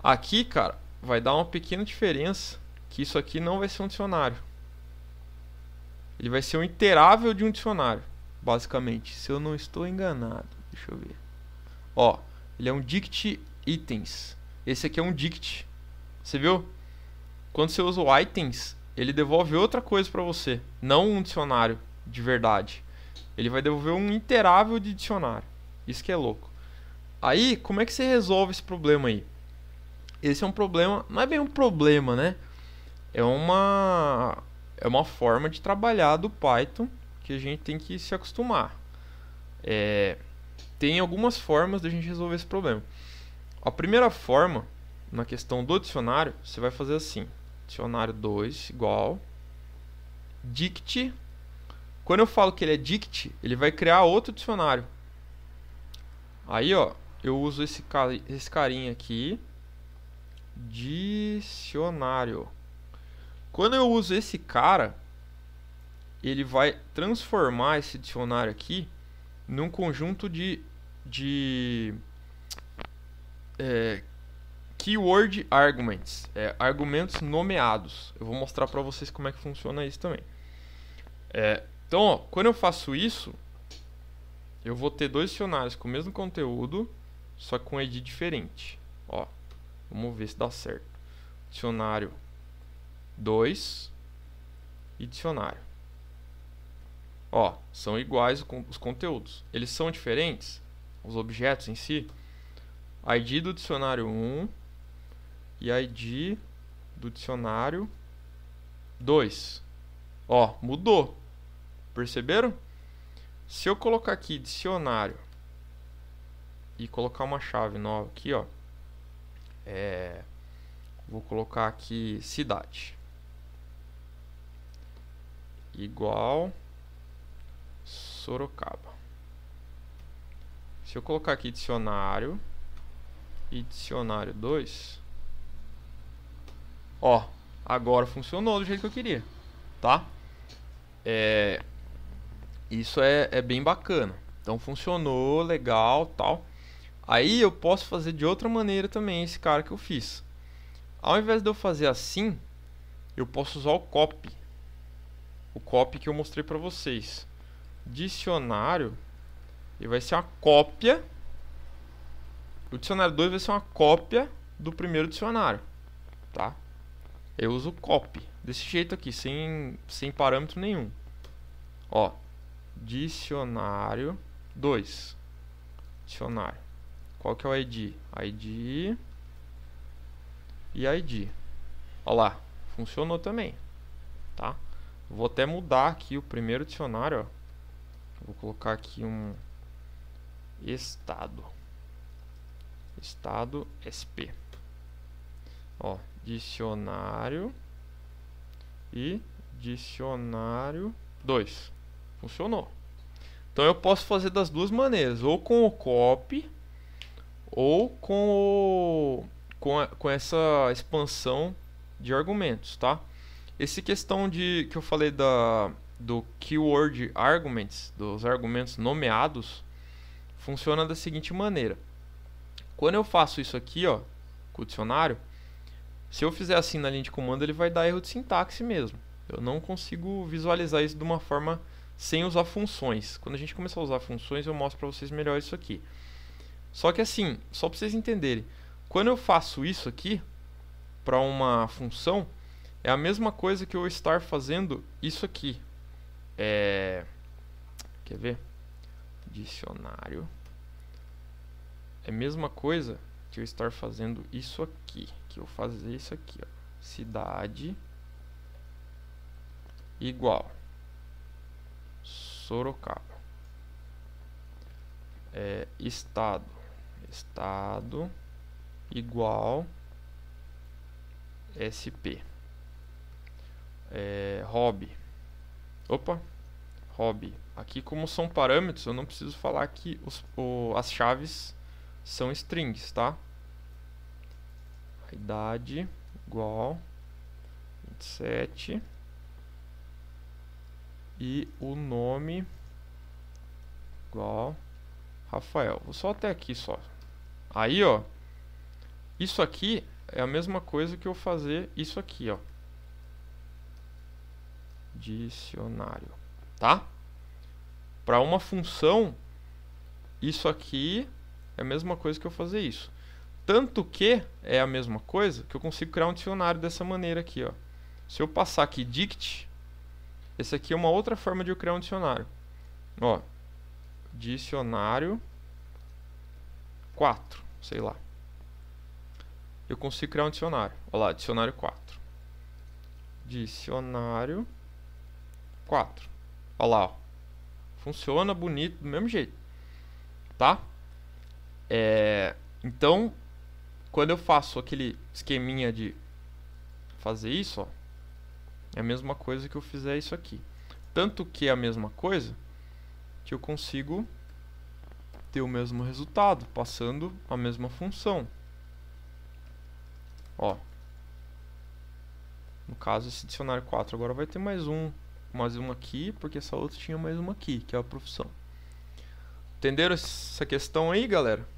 Aqui, cara, vai dar uma pequena diferença que isso aqui não vai ser um dicionário. Ele vai ser um iterável de um dicionário, basicamente. Se eu não estou enganado. Deixa eu ver. Ó, ele é um dict items. Esse aqui é um dict. Você viu? Quando você usa o items, ele devolve outra coisa para você, não um dicionário de verdade. Ele vai devolver um iterável de dicionário. Isso que é louco. Aí, como é que você resolve esse problema aí? esse é um problema, não é bem um problema, né? É uma é uma forma de trabalhar do Python que a gente tem que se acostumar. É, tem algumas formas da gente resolver esse problema. A primeira forma, na questão do dicionário, você vai fazer assim: dicionário 2 igual dict. Quando eu falo que ele é dict, ele vai criar outro dicionário. Aí, ó, eu uso esse, esse carinha aqui dicionário. Quando eu uso esse cara, ele vai transformar esse dicionário aqui num conjunto de, de é, keyword arguments, é, argumentos nomeados. Eu vou mostrar para vocês como é que funciona isso também. É, então, ó, quando eu faço isso, eu vou ter dois dicionários com o mesmo conteúdo, só com um ID diferente. Ó, Vamos ver se dá certo. Dicionário 2 e dicionário. Ó, são iguais os conteúdos. Eles são diferentes, os objetos em si. ID do dicionário 1 e ID do dicionário 2. Ó, mudou. Perceberam? Se eu colocar aqui dicionário e colocar uma chave nova aqui, ó. É, vou colocar aqui cidade igual Sorocaba. Se eu colocar aqui dicionário e dicionário 2, ó, agora funcionou do jeito que eu queria, tá? É, isso é, é bem bacana. Então funcionou, legal, tal. Aí eu posso fazer de outra maneira também esse cara que eu fiz. Ao invés de eu fazer assim, eu posso usar o copy. O copy que eu mostrei para vocês. Dicionário, ele vai ser a cópia. O dicionário 2 vai ser uma cópia do primeiro dicionário, tá? Eu uso o copy desse jeito aqui, sem sem parâmetro nenhum. Ó, dicionário 2. Dicionário qual que é o ID? ID e ID. Olha lá, funcionou também, tá? Vou até mudar aqui o primeiro dicionário, ó. Vou colocar aqui um estado. Estado SP. Ó, dicionário e dicionário 2. Funcionou. Então eu posso fazer das duas maneiras, ou com o copy ou com, o, com, a, com essa expansão de argumentos, tá? Esse questão de que eu falei da, do keyword arguments, dos argumentos nomeados, funciona da seguinte maneira. Quando eu faço isso aqui, ó, com o dicionário, se eu fizer assim na linha de comando, ele vai dar erro de sintaxe mesmo. Eu não consigo visualizar isso de uma forma sem usar funções. Quando a gente começar a usar funções, eu mostro para vocês melhor isso aqui. Só que assim, só para vocês entenderem, quando eu faço isso aqui para uma função, é a mesma coisa que eu estar fazendo isso aqui. É... Quer ver? Dicionário. É a mesma coisa que eu estar fazendo isso aqui. Que eu fazer isso aqui, ó. Cidade igual Sorocaba. É, estado estado igual sp é, hobby opa hobby aqui como são parâmetros eu não preciso falar que os, o, as chaves são strings tá idade igual 27 e o nome igual Rafael vou só até aqui só Aí, ó, isso aqui é a mesma coisa que eu fazer isso aqui, ó. Dicionário, tá? Para uma função, isso aqui é a mesma coisa que eu fazer isso. Tanto que é a mesma coisa que eu consigo criar um dicionário dessa maneira aqui, ó. Se eu passar aqui dict, esse aqui é uma outra forma de eu criar um dicionário. Ó, dicionário 4, sei lá. Eu consigo criar um dicionário. Olha lá, dicionário 4. Dicionário 4. Olha lá, ó. Funciona bonito do mesmo jeito. Tá? É, então, quando eu faço aquele esqueminha de fazer isso, ó, é a mesma coisa que eu fizer isso aqui. Tanto que é a mesma coisa que eu consigo ter o mesmo resultado, passando a mesma função. Ó. No caso, esse dicionário 4 agora vai ter mais um, mais um aqui, porque essa outra tinha mais uma aqui, que é a profissão. Entenderam essa questão aí, galera?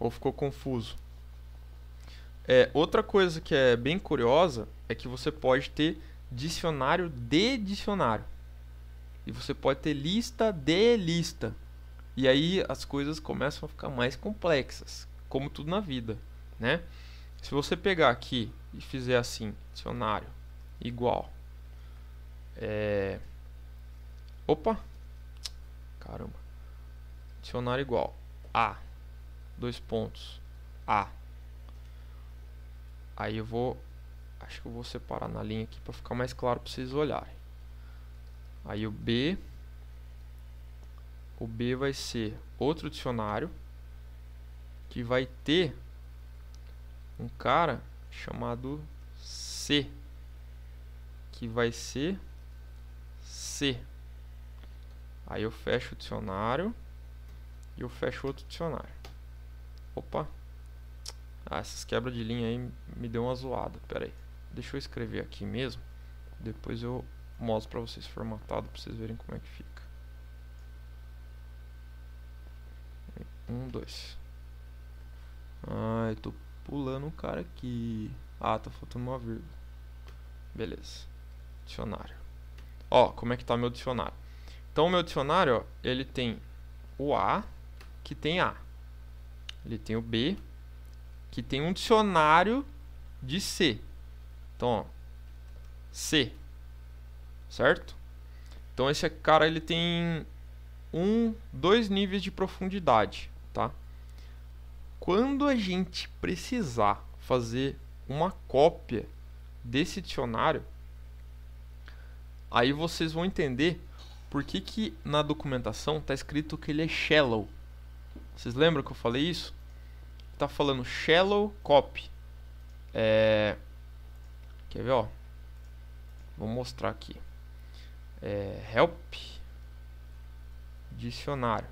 Ou ficou confuso? É, outra coisa que é bem curiosa é que você pode ter dicionário de dicionário. E você pode ter lista de lista. E aí as coisas começam a ficar mais complexas, como tudo na vida, né? Se você pegar aqui e fizer assim, dicionário igual é... Opa! Caramba. Dicionário igual a dois pontos a. Aí eu vou acho que eu vou separar na linha aqui para ficar mais claro para vocês olharem. Aí o B, o B vai ser outro dicionário que vai ter um cara chamado C, que vai ser C. Aí eu fecho o dicionário e eu fecho outro dicionário. Opa. Ah, essas quebras de linha aí me deu uma zoada. Pera aí. Deixa eu escrever aqui mesmo. Depois eu mostro para vocês formatado para vocês verem como é que fica. Um, dois. ai tô pulando o cara aqui. Ah, tá faltando uma vírgula. Beleza. Dicionário. Ó, como é que tá meu dicionário. Então, meu dicionário, ó, ele tem o A, que tem A. Ele tem o B, que tem um dicionário de C. Então, ó, C certo? Então esse cara ele tem um, dois níveis de profundidade, tá? Quando a gente precisar fazer uma cópia desse dicionário, aí vocês vão entender por que, que na documentação está escrito que ele é shallow. Vocês lembram que eu falei isso? Está falando shallow copy. É... Quer ver? Ó? Vou mostrar aqui é, help dicionário.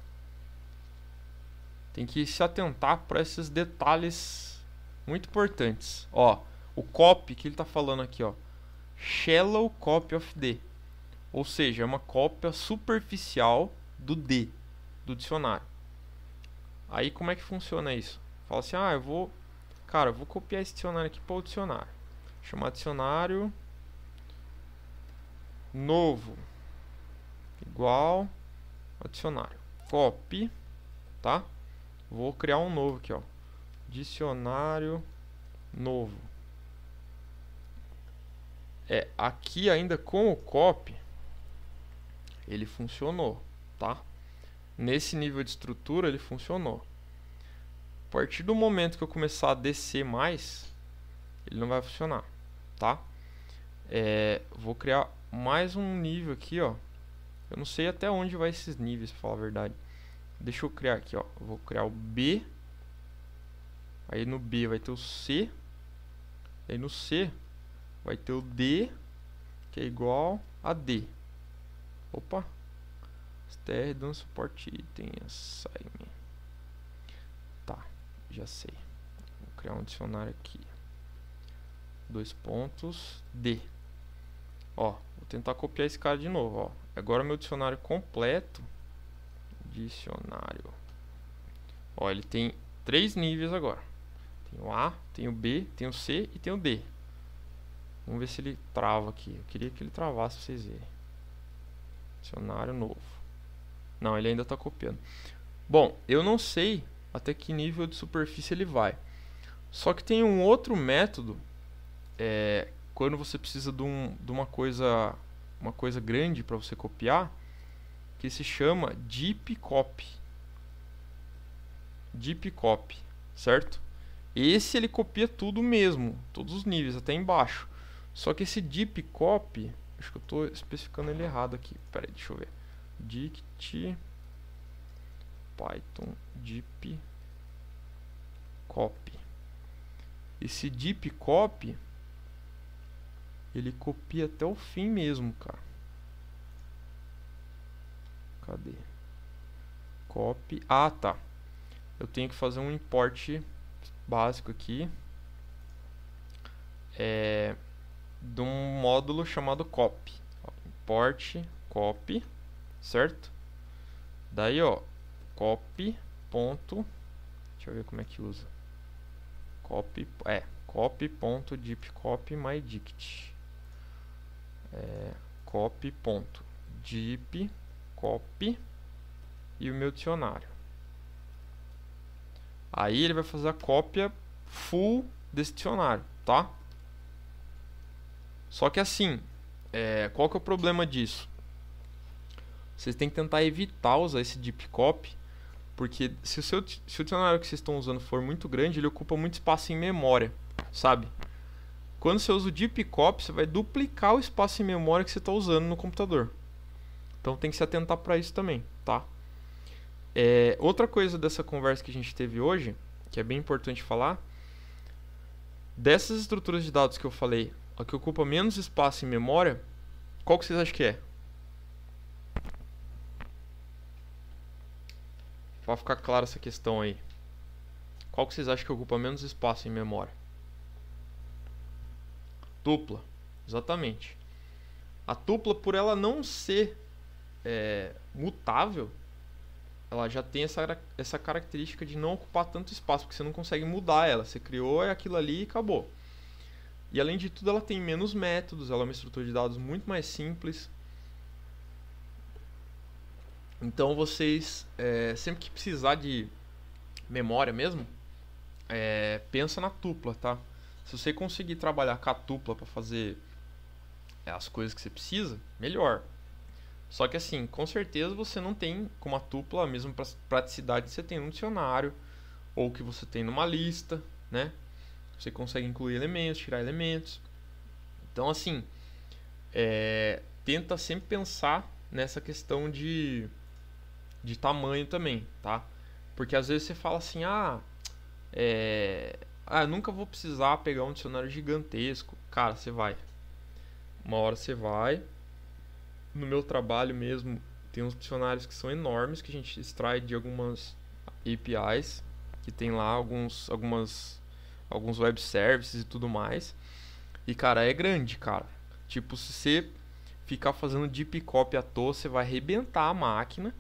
Tem que se atentar para esses detalhes muito importantes. Ó, o copy que ele está falando aqui, ó, shallow copy of D, ou seja, é uma cópia superficial do D do dicionário. Aí como é que funciona isso? Fala assim, ah, eu vou, cara, eu vou copiar esse dicionário aqui para o dicionário, chamar dicionário novo igual dicionário. Copy, tá? Vou criar um novo aqui, ó. Dicionário novo. É, aqui ainda com o copy ele funcionou, tá? Nesse nível de estrutura ele funcionou. A partir do momento que eu começar a descer mais, ele não vai funcionar, tá? É, vou criar mais um nível aqui, ó. Eu não sei até onde vai esses níveis, pra falar a verdade. Deixa eu criar aqui, ó. vou criar o B. Aí no B vai ter o C. Aí no C vai ter o D, que é igual a D. Opa. STR dando suporte item assign. Tá, já sei. Vou criar um dicionário aqui. Dois pontos, D. Ó, tentar copiar esse cara de novo, ó. Agora meu dicionário completo. Dicionário. Ó, ele tem três níveis agora. Tem o A, tem o B, tem o C e tem o D. Vamos ver se ele trava aqui. Eu queria que ele travasse pra vocês verem. Dicionário novo. Não, ele ainda está copiando. Bom, eu não sei até que nível de superfície ele vai. Só que tem um outro método é, quando você precisa de, um, de uma coisa uma coisa grande para você copiar que se chama deep copy. Deep copy, certo? Esse ele copia tudo mesmo, todos os níveis até embaixo. Só que esse deep copy, acho que eu estou especificando ele errado aqui. Pera aí, deixa eu ver. Dict Python deep copy. Esse deep copy ele copia até o fim mesmo, cara. Cadê? Copy. Ah, tá. Eu tenho que fazer um import básico aqui. É, de um módulo chamado copy. import copy, certo? Daí, ó, copy ponto, deixa eu ver como é que usa. Copy, é, copy ponto deep copy my dict é, copy ponto copy e o meu dicionário. Aí ele vai fazer a cópia full desse dicionário, tá? Só que assim, é, qual que é o problema disso? Vocês têm que tentar evitar usar esse deep copy, porque se o, seu, se o dicionário que vocês estão usando for muito grande, ele ocupa muito espaço em memória, sabe? Quando você usa o deep copy, você vai duplicar o espaço em memória que você está usando no computador. Então tem que se atentar para isso também, tá? É, outra coisa dessa conversa que a gente teve hoje, que é bem importante falar, dessas estruturas de dados que eu falei, a que ocupa menos espaço em memória, qual que vocês acham que é? Para ficar clara essa questão aí. Qual que vocês acham que ocupa menos espaço em memória? Tupla, exatamente. A tupla, por ela não ser é, mutável, ela já tem essa, essa característica de não ocupar tanto espaço, porque você não consegue mudar ela. Você criou é aquilo ali e acabou. E além de tudo, ela tem menos métodos, ela é uma estrutura de dados muito mais simples. Então vocês, é, sempre que precisar de memória mesmo, é, pensa na tupla, tá? Se você conseguir trabalhar catupla para fazer é, as coisas que você precisa, melhor. Só que assim, com certeza você não tem como a tupla a mesma praticidade que você tem no dicionário ou que você tem numa lista, né? Você consegue incluir elementos, tirar elementos. Então assim, é, tenta sempre pensar nessa questão de, de tamanho também, tá? Porque às vezes você fala assim, ah, é, ah, eu nunca vou precisar pegar um dicionário gigantesco. Cara, você vai. Uma hora você vai. No meu trabalho mesmo, tem uns dicionários que são enormes que a gente extrai de algumas APIs que tem lá alguns algumas alguns web services e tudo mais. E cara, é grande, cara. Tipo, se você ficar fazendo deep copy à toa, você vai arrebentar a máquina.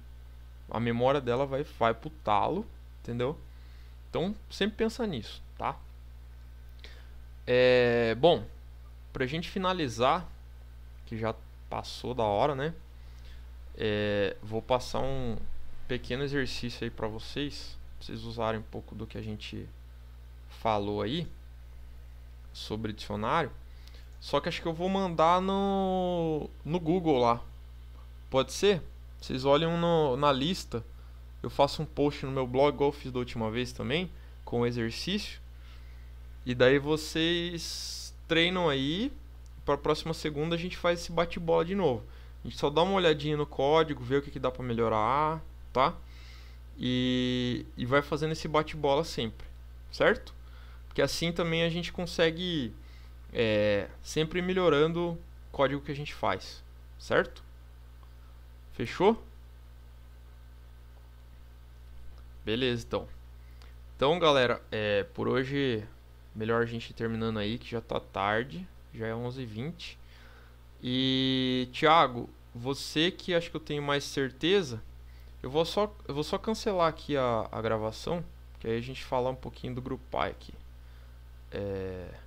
A memória dela vai vai pro talo, entendeu? Então, sempre pensa nisso tá? É, bom, pra gente finalizar, que já passou da hora, né? É, vou passar um pequeno exercício aí para vocês, pra vocês usarem um pouco do que a gente falou aí sobre dicionário. Só que acho que eu vou mandar no, no Google lá. Pode ser? Vocês olham no, na lista. Eu faço um post no meu blog, igual eu fiz da última vez também, com o exercício. E daí vocês treinam aí. Para a próxima segunda a gente faz esse bate-bola de novo. A gente só dá uma olhadinha no código, vê o que, que dá para melhorar, tá? E, e vai fazendo esse bate-bola sempre, certo? Porque assim também a gente consegue é, sempre melhorando o código que a gente faz, certo? Fechou? Beleza, então. Então, galera, é, por hoje Melhor a gente terminando aí, que já tá tarde, já é 11h20. E, Thiago, você que acho que eu tenho mais certeza, eu vou só, eu vou só cancelar aqui a, a gravação, que aí a gente falar um pouquinho do grupo pai aqui. É...